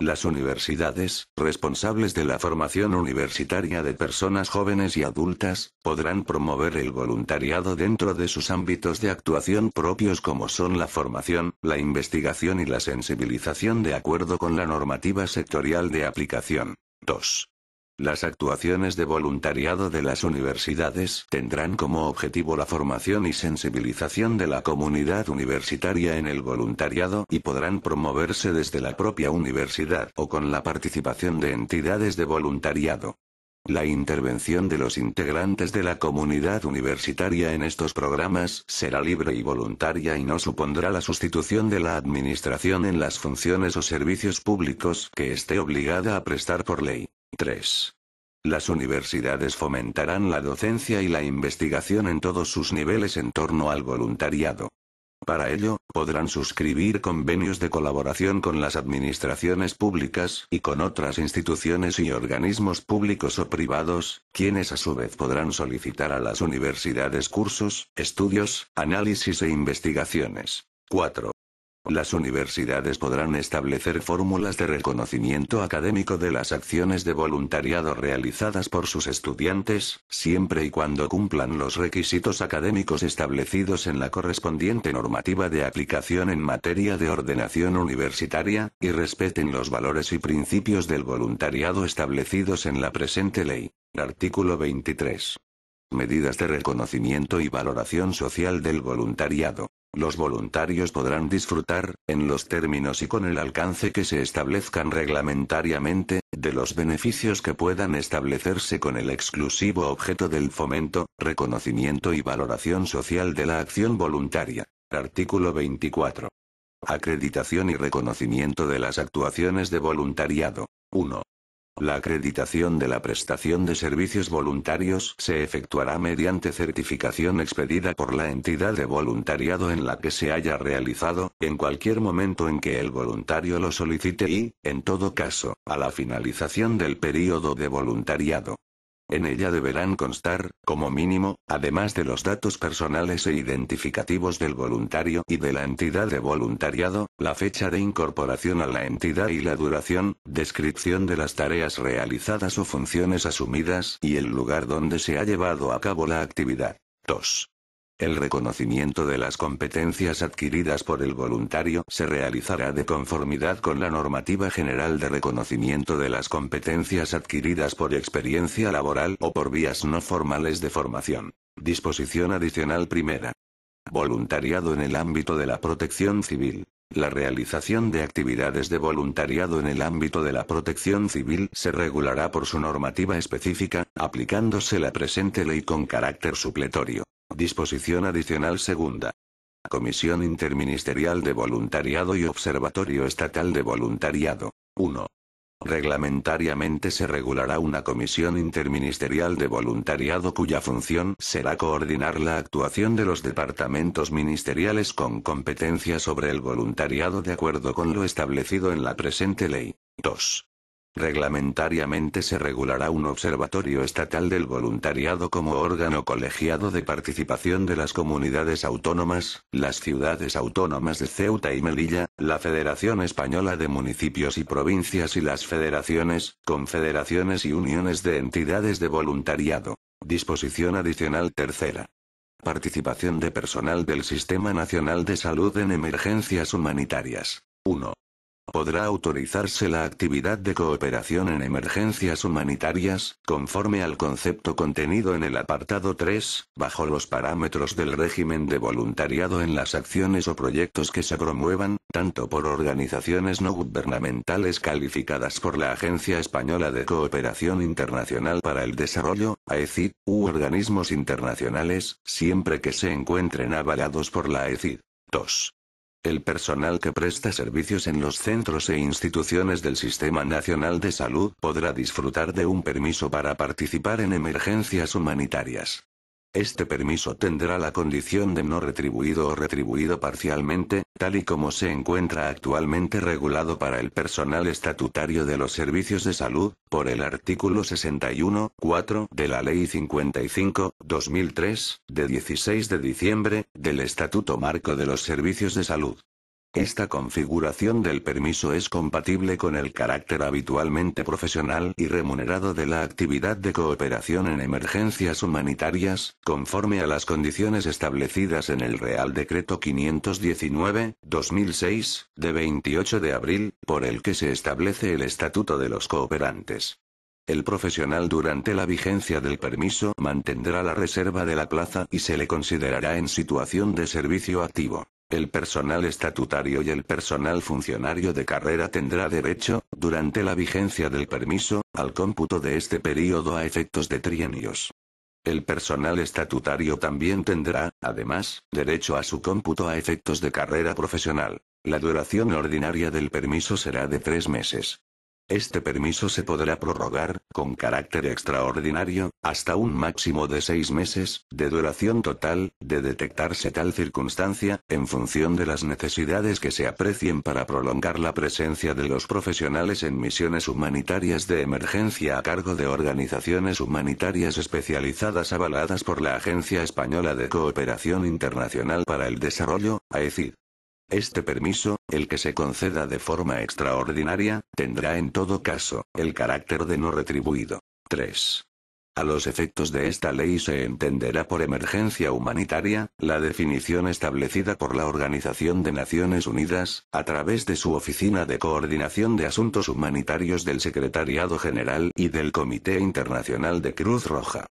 Las universidades, responsables de la formación universitaria de personas jóvenes y adultas, podrán promover el voluntariado dentro de sus ámbitos de actuación propios como son la formación, la investigación y la sensibilización de acuerdo con la normativa sectorial de aplicación. 2. Las actuaciones de voluntariado de las universidades tendrán como objetivo la formación y sensibilización de la comunidad universitaria en el voluntariado y podrán promoverse desde la propia universidad o con la participación de entidades de voluntariado. La intervención de los integrantes de la comunidad universitaria en estos programas será libre y voluntaria y no supondrá la sustitución de la administración en las funciones o servicios públicos que esté obligada a prestar por ley. 3. Las universidades fomentarán la docencia y la investigación en todos sus niveles en torno al voluntariado. Para ello, podrán suscribir convenios de colaboración con las administraciones públicas y con otras instituciones y organismos públicos o privados, quienes a su vez podrán solicitar a las universidades cursos, estudios, análisis e investigaciones. 4. Las universidades podrán establecer fórmulas de reconocimiento académico de las acciones de voluntariado realizadas por sus estudiantes, siempre y cuando cumplan los requisitos académicos establecidos en la correspondiente normativa de aplicación en materia de ordenación universitaria, y respeten los valores y principios del voluntariado establecidos en la presente ley. Artículo 23. Medidas de reconocimiento y valoración social del voluntariado. Los voluntarios podrán disfrutar, en los términos y con el alcance que se establezcan reglamentariamente, de los beneficios que puedan establecerse con el exclusivo objeto del fomento, reconocimiento y valoración social de la acción voluntaria. Artículo 24. Acreditación y reconocimiento de las actuaciones de voluntariado. 1. La acreditación de la prestación de servicios voluntarios se efectuará mediante certificación expedida por la entidad de voluntariado en la que se haya realizado, en cualquier momento en que el voluntario lo solicite y, en todo caso, a la finalización del período de voluntariado. En ella deberán constar, como mínimo, además de los datos personales e identificativos del voluntario y de la entidad de voluntariado, la fecha de incorporación a la entidad y la duración, descripción de las tareas realizadas o funciones asumidas y el lugar donde se ha llevado a cabo la actividad. 2. El reconocimiento de las competencias adquiridas por el voluntario se realizará de conformidad con la normativa general de reconocimiento de las competencias adquiridas por experiencia laboral o por vías no formales de formación. Disposición adicional primera. Voluntariado en el ámbito de la protección civil. La realización de actividades de voluntariado en el ámbito de la protección civil se regulará por su normativa específica, aplicándose la presente ley con carácter supletorio. Disposición adicional segunda. Comisión Interministerial de Voluntariado y Observatorio Estatal de Voluntariado. 1. Reglamentariamente se regulará una comisión interministerial de voluntariado cuya función será coordinar la actuación de los departamentos ministeriales con competencia sobre el voluntariado de acuerdo con lo establecido en la presente ley. 2. Reglamentariamente se regulará un observatorio estatal del voluntariado como órgano colegiado de participación de las comunidades autónomas, las ciudades autónomas de Ceuta y Melilla, la Federación Española de Municipios y Provincias y las federaciones, confederaciones y uniones de entidades de voluntariado. Disposición adicional tercera. Participación de personal del Sistema Nacional de Salud en emergencias humanitarias. 1 podrá autorizarse la actividad de cooperación en emergencias humanitarias, conforme al concepto contenido en el apartado 3, bajo los parámetros del régimen de voluntariado en las acciones o proyectos que se promuevan, tanto por organizaciones no gubernamentales calificadas por la Agencia Española de Cooperación Internacional para el Desarrollo, AECID, u organismos internacionales, siempre que se encuentren avalados por la AECID. 2. El personal que presta servicios en los centros e instituciones del Sistema Nacional de Salud podrá disfrutar de un permiso para participar en emergencias humanitarias. Este permiso tendrá la condición de no retribuido o retribuido parcialmente, tal y como se encuentra actualmente regulado para el personal estatutario de los servicios de salud, por el artículo 61.4 de la Ley 55, 2003, de 16 de diciembre, del Estatuto Marco de los Servicios de Salud. Esta configuración del permiso es compatible con el carácter habitualmente profesional y remunerado de la actividad de cooperación en emergencias humanitarias, conforme a las condiciones establecidas en el Real Decreto 519-2006, de 28 de abril, por el que se establece el Estatuto de los Cooperantes. El profesional durante la vigencia del permiso mantendrá la reserva de la plaza y se le considerará en situación de servicio activo. El personal estatutario y el personal funcionario de carrera tendrá derecho, durante la vigencia del permiso, al cómputo de este período a efectos de trienios. El personal estatutario también tendrá, además, derecho a su cómputo a efectos de carrera profesional. La duración ordinaria del permiso será de tres meses. Este permiso se podrá prorrogar, con carácter extraordinario, hasta un máximo de seis meses, de duración total, de detectarse tal circunstancia, en función de las necesidades que se aprecien para prolongar la presencia de los profesionales en misiones humanitarias de emergencia a cargo de organizaciones humanitarias especializadas avaladas por la Agencia Española de Cooperación Internacional para el Desarrollo, AECID. Este permiso, el que se conceda de forma extraordinaria, tendrá en todo caso, el carácter de no retribuido. 3. A los efectos de esta ley se entenderá por emergencia humanitaria, la definición establecida por la Organización de Naciones Unidas, a través de su Oficina de Coordinación de Asuntos Humanitarios del Secretariado General y del Comité Internacional de Cruz Roja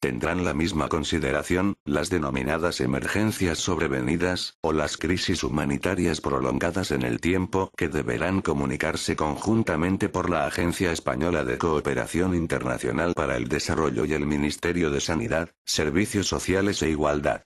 tendrán la misma consideración, las denominadas emergencias sobrevenidas, o las crisis humanitarias prolongadas en el tiempo que deberán comunicarse conjuntamente por la Agencia Española de Cooperación Internacional para el Desarrollo y el Ministerio de Sanidad, Servicios Sociales e Igualdad.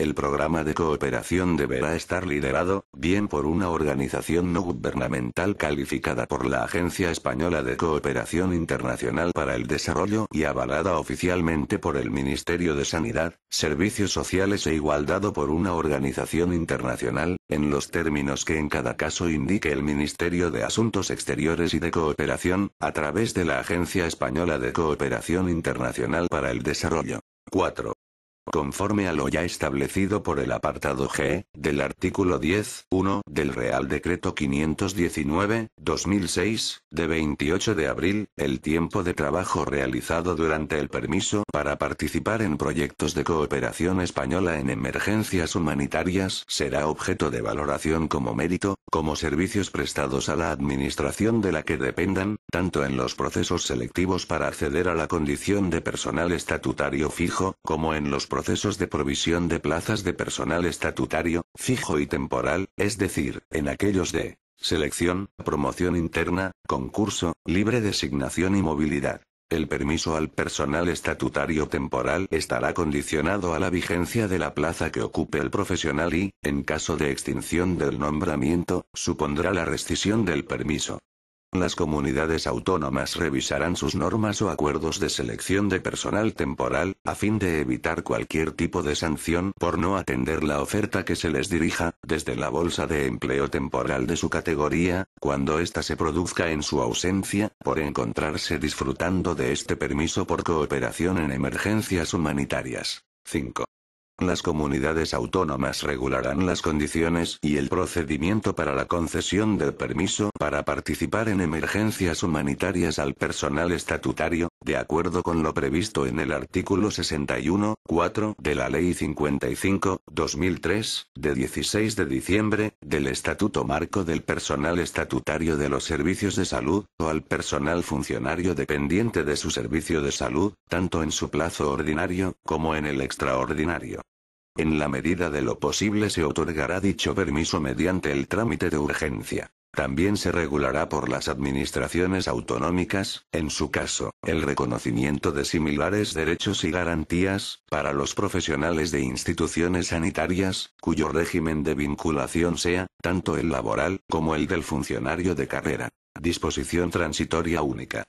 El programa de cooperación deberá estar liderado, bien por una organización no gubernamental calificada por la Agencia Española de Cooperación Internacional para el Desarrollo y avalada oficialmente por el Ministerio de Sanidad, Servicios Sociales e Igualdad por una organización internacional, en los términos que en cada caso indique el Ministerio de Asuntos Exteriores y de Cooperación, a través de la Agencia Española de Cooperación Internacional para el Desarrollo. 4 conforme a lo ya establecido por el apartado G, del artículo 10, 1 del Real Decreto 519-2006, de 28 de abril, el tiempo de trabajo realizado durante el permiso para participar en proyectos de cooperación española en emergencias humanitarias será objeto de valoración como mérito, como servicios prestados a la administración de la que dependan, tanto en los procesos selectivos para acceder a la condición de personal estatutario fijo, como en los procesos procesos de provisión de plazas de personal estatutario, fijo y temporal, es decir, en aquellos de selección, promoción interna, concurso, libre designación y movilidad. El permiso al personal estatutario temporal estará condicionado a la vigencia de la plaza que ocupe el profesional y, en caso de extinción del nombramiento, supondrá la rescisión del permiso. Las comunidades autónomas revisarán sus normas o acuerdos de selección de personal temporal, a fin de evitar cualquier tipo de sanción por no atender la oferta que se les dirija, desde la bolsa de empleo temporal de su categoría, cuando ésta se produzca en su ausencia, por encontrarse disfrutando de este permiso por cooperación en emergencias humanitarias. 5. Las comunidades autónomas regularán las condiciones y el procedimiento para la concesión del permiso para participar en emergencias humanitarias al personal estatutario, de acuerdo con lo previsto en el artículo 61.4 de la Ley 55, 2003, de 16 de diciembre, del Estatuto Marco del Personal Estatutario de los Servicios de Salud, o al personal funcionario dependiente de su servicio de salud, tanto en su plazo ordinario, como en el extraordinario. En la medida de lo posible se otorgará dicho permiso mediante el trámite de urgencia. También se regulará por las administraciones autonómicas, en su caso, el reconocimiento de similares derechos y garantías, para los profesionales de instituciones sanitarias, cuyo régimen de vinculación sea, tanto el laboral, como el del funcionario de carrera. Disposición transitoria única.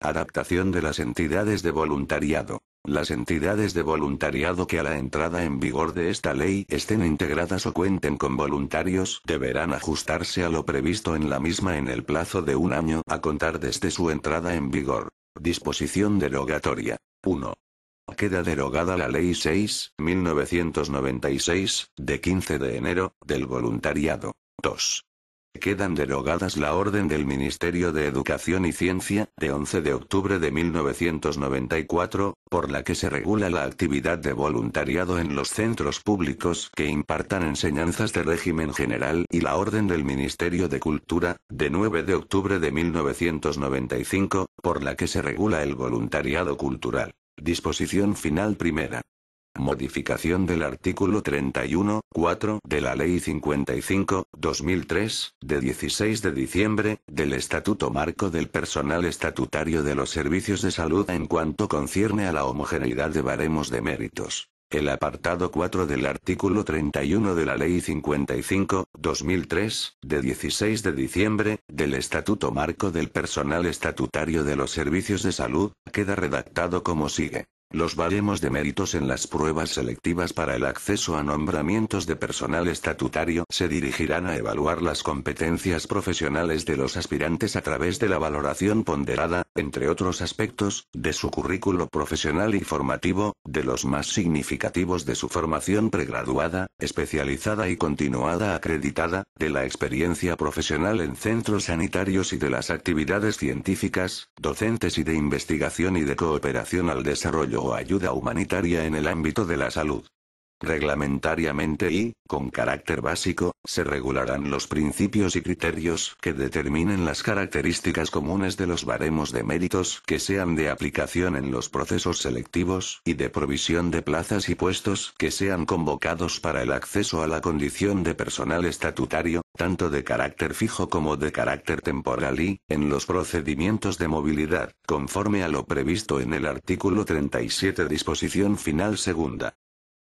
Adaptación de las entidades de voluntariado. Las entidades de voluntariado que a la entrada en vigor de esta ley estén integradas o cuenten con voluntarios deberán ajustarse a lo previsto en la misma en el plazo de un año a contar desde su entrada en vigor. Disposición derogatoria. 1. Queda derogada la Ley 6, 1996, de 15 de enero, del voluntariado. 2. Quedan derogadas la orden del Ministerio de Educación y Ciencia, de 11 de octubre de 1994, por la que se regula la actividad de voluntariado en los centros públicos que impartan enseñanzas de régimen general y la orden del Ministerio de Cultura, de 9 de octubre de 1995, por la que se regula el voluntariado cultural. Disposición final primera. Modificación del artículo 31, 4 de la Ley 55, 2003, de 16 de diciembre, del Estatuto Marco del Personal Estatutario de los Servicios de Salud en cuanto concierne a la homogeneidad de baremos de méritos. El apartado 4 del artículo 31 de la Ley 55, 2003, de 16 de diciembre, del Estatuto Marco del Personal Estatutario de los Servicios de Salud, queda redactado como sigue. Los baremos de méritos en las pruebas selectivas para el acceso a nombramientos de personal estatutario se dirigirán a evaluar las competencias profesionales de los aspirantes a través de la valoración ponderada, entre otros aspectos, de su currículo profesional y formativo, de los más significativos de su formación pregraduada, especializada y continuada acreditada, de la experiencia profesional en centros sanitarios y de las actividades científicas, docentes y de investigación y de cooperación al desarrollo o ayuda humanitaria en el ámbito de la salud. Reglamentariamente y, con carácter básico, se regularán los principios y criterios que determinen las características comunes de los baremos de méritos que sean de aplicación en los procesos selectivos y de provisión de plazas y puestos que sean convocados para el acceso a la condición de personal estatutario, tanto de carácter fijo como de carácter temporal y, en los procedimientos de movilidad, conforme a lo previsto en el artículo 37 disposición final segunda.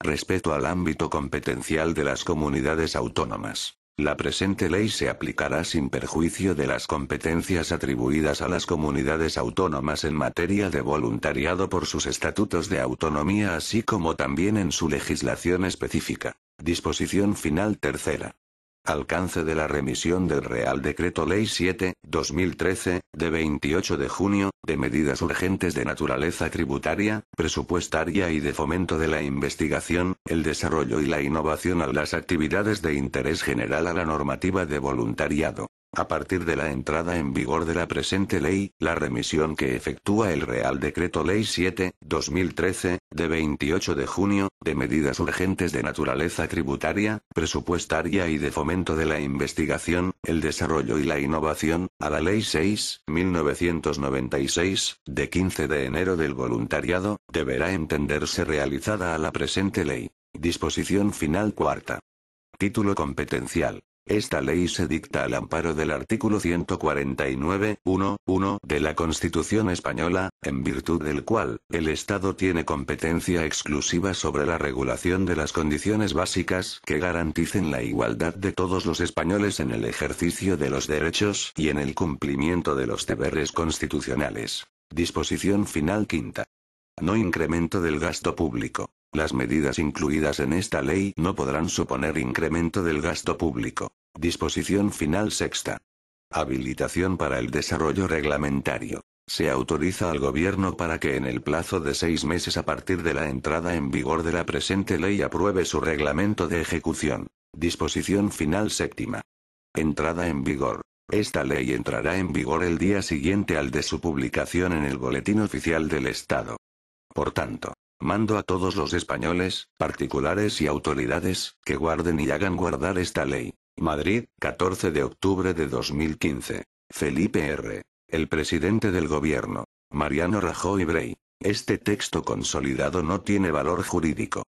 Respecto al ámbito competencial de las comunidades autónomas. La presente ley se aplicará sin perjuicio de las competencias atribuidas a las comunidades autónomas en materia de voluntariado por sus estatutos de autonomía así como también en su legislación específica. Disposición final tercera. Alcance de la remisión del Real Decreto Ley 7, 2013, de 28 de junio, de medidas urgentes de naturaleza tributaria, presupuestaria y de fomento de la investigación, el desarrollo y la innovación a las actividades de interés general a la normativa de voluntariado. A partir de la entrada en vigor de la presente ley, la remisión que efectúa el Real Decreto Ley 7-2013, de 28 de junio, de medidas urgentes de naturaleza tributaria, presupuestaria y de fomento de la investigación, el desarrollo y la innovación, a la Ley 6-1996, de 15 de enero del voluntariado, deberá entenderse realizada a la presente ley. Disposición final cuarta. Título competencial. Esta ley se dicta al amparo del artículo 149.1.1 de la Constitución española, en virtud del cual, el Estado tiene competencia exclusiva sobre la regulación de las condiciones básicas que garanticen la igualdad de todos los españoles en el ejercicio de los derechos y en el cumplimiento de los deberes constitucionales. Disposición final quinta. No incremento del gasto público. Las medidas incluidas en esta ley no podrán suponer incremento del gasto público. Disposición final sexta. Habilitación para el desarrollo reglamentario. Se autoriza al Gobierno para que en el plazo de seis meses a partir de la entrada en vigor de la presente ley apruebe su reglamento de ejecución. Disposición final séptima. Entrada en vigor. Esta ley entrará en vigor el día siguiente al de su publicación en el Boletín Oficial del Estado. Por tanto, Mando a todos los españoles, particulares y autoridades, que guarden y hagan guardar esta ley. Madrid, 14 de octubre de 2015. Felipe R. El presidente del gobierno. Mariano Rajoy Brey. Este texto consolidado no tiene valor jurídico.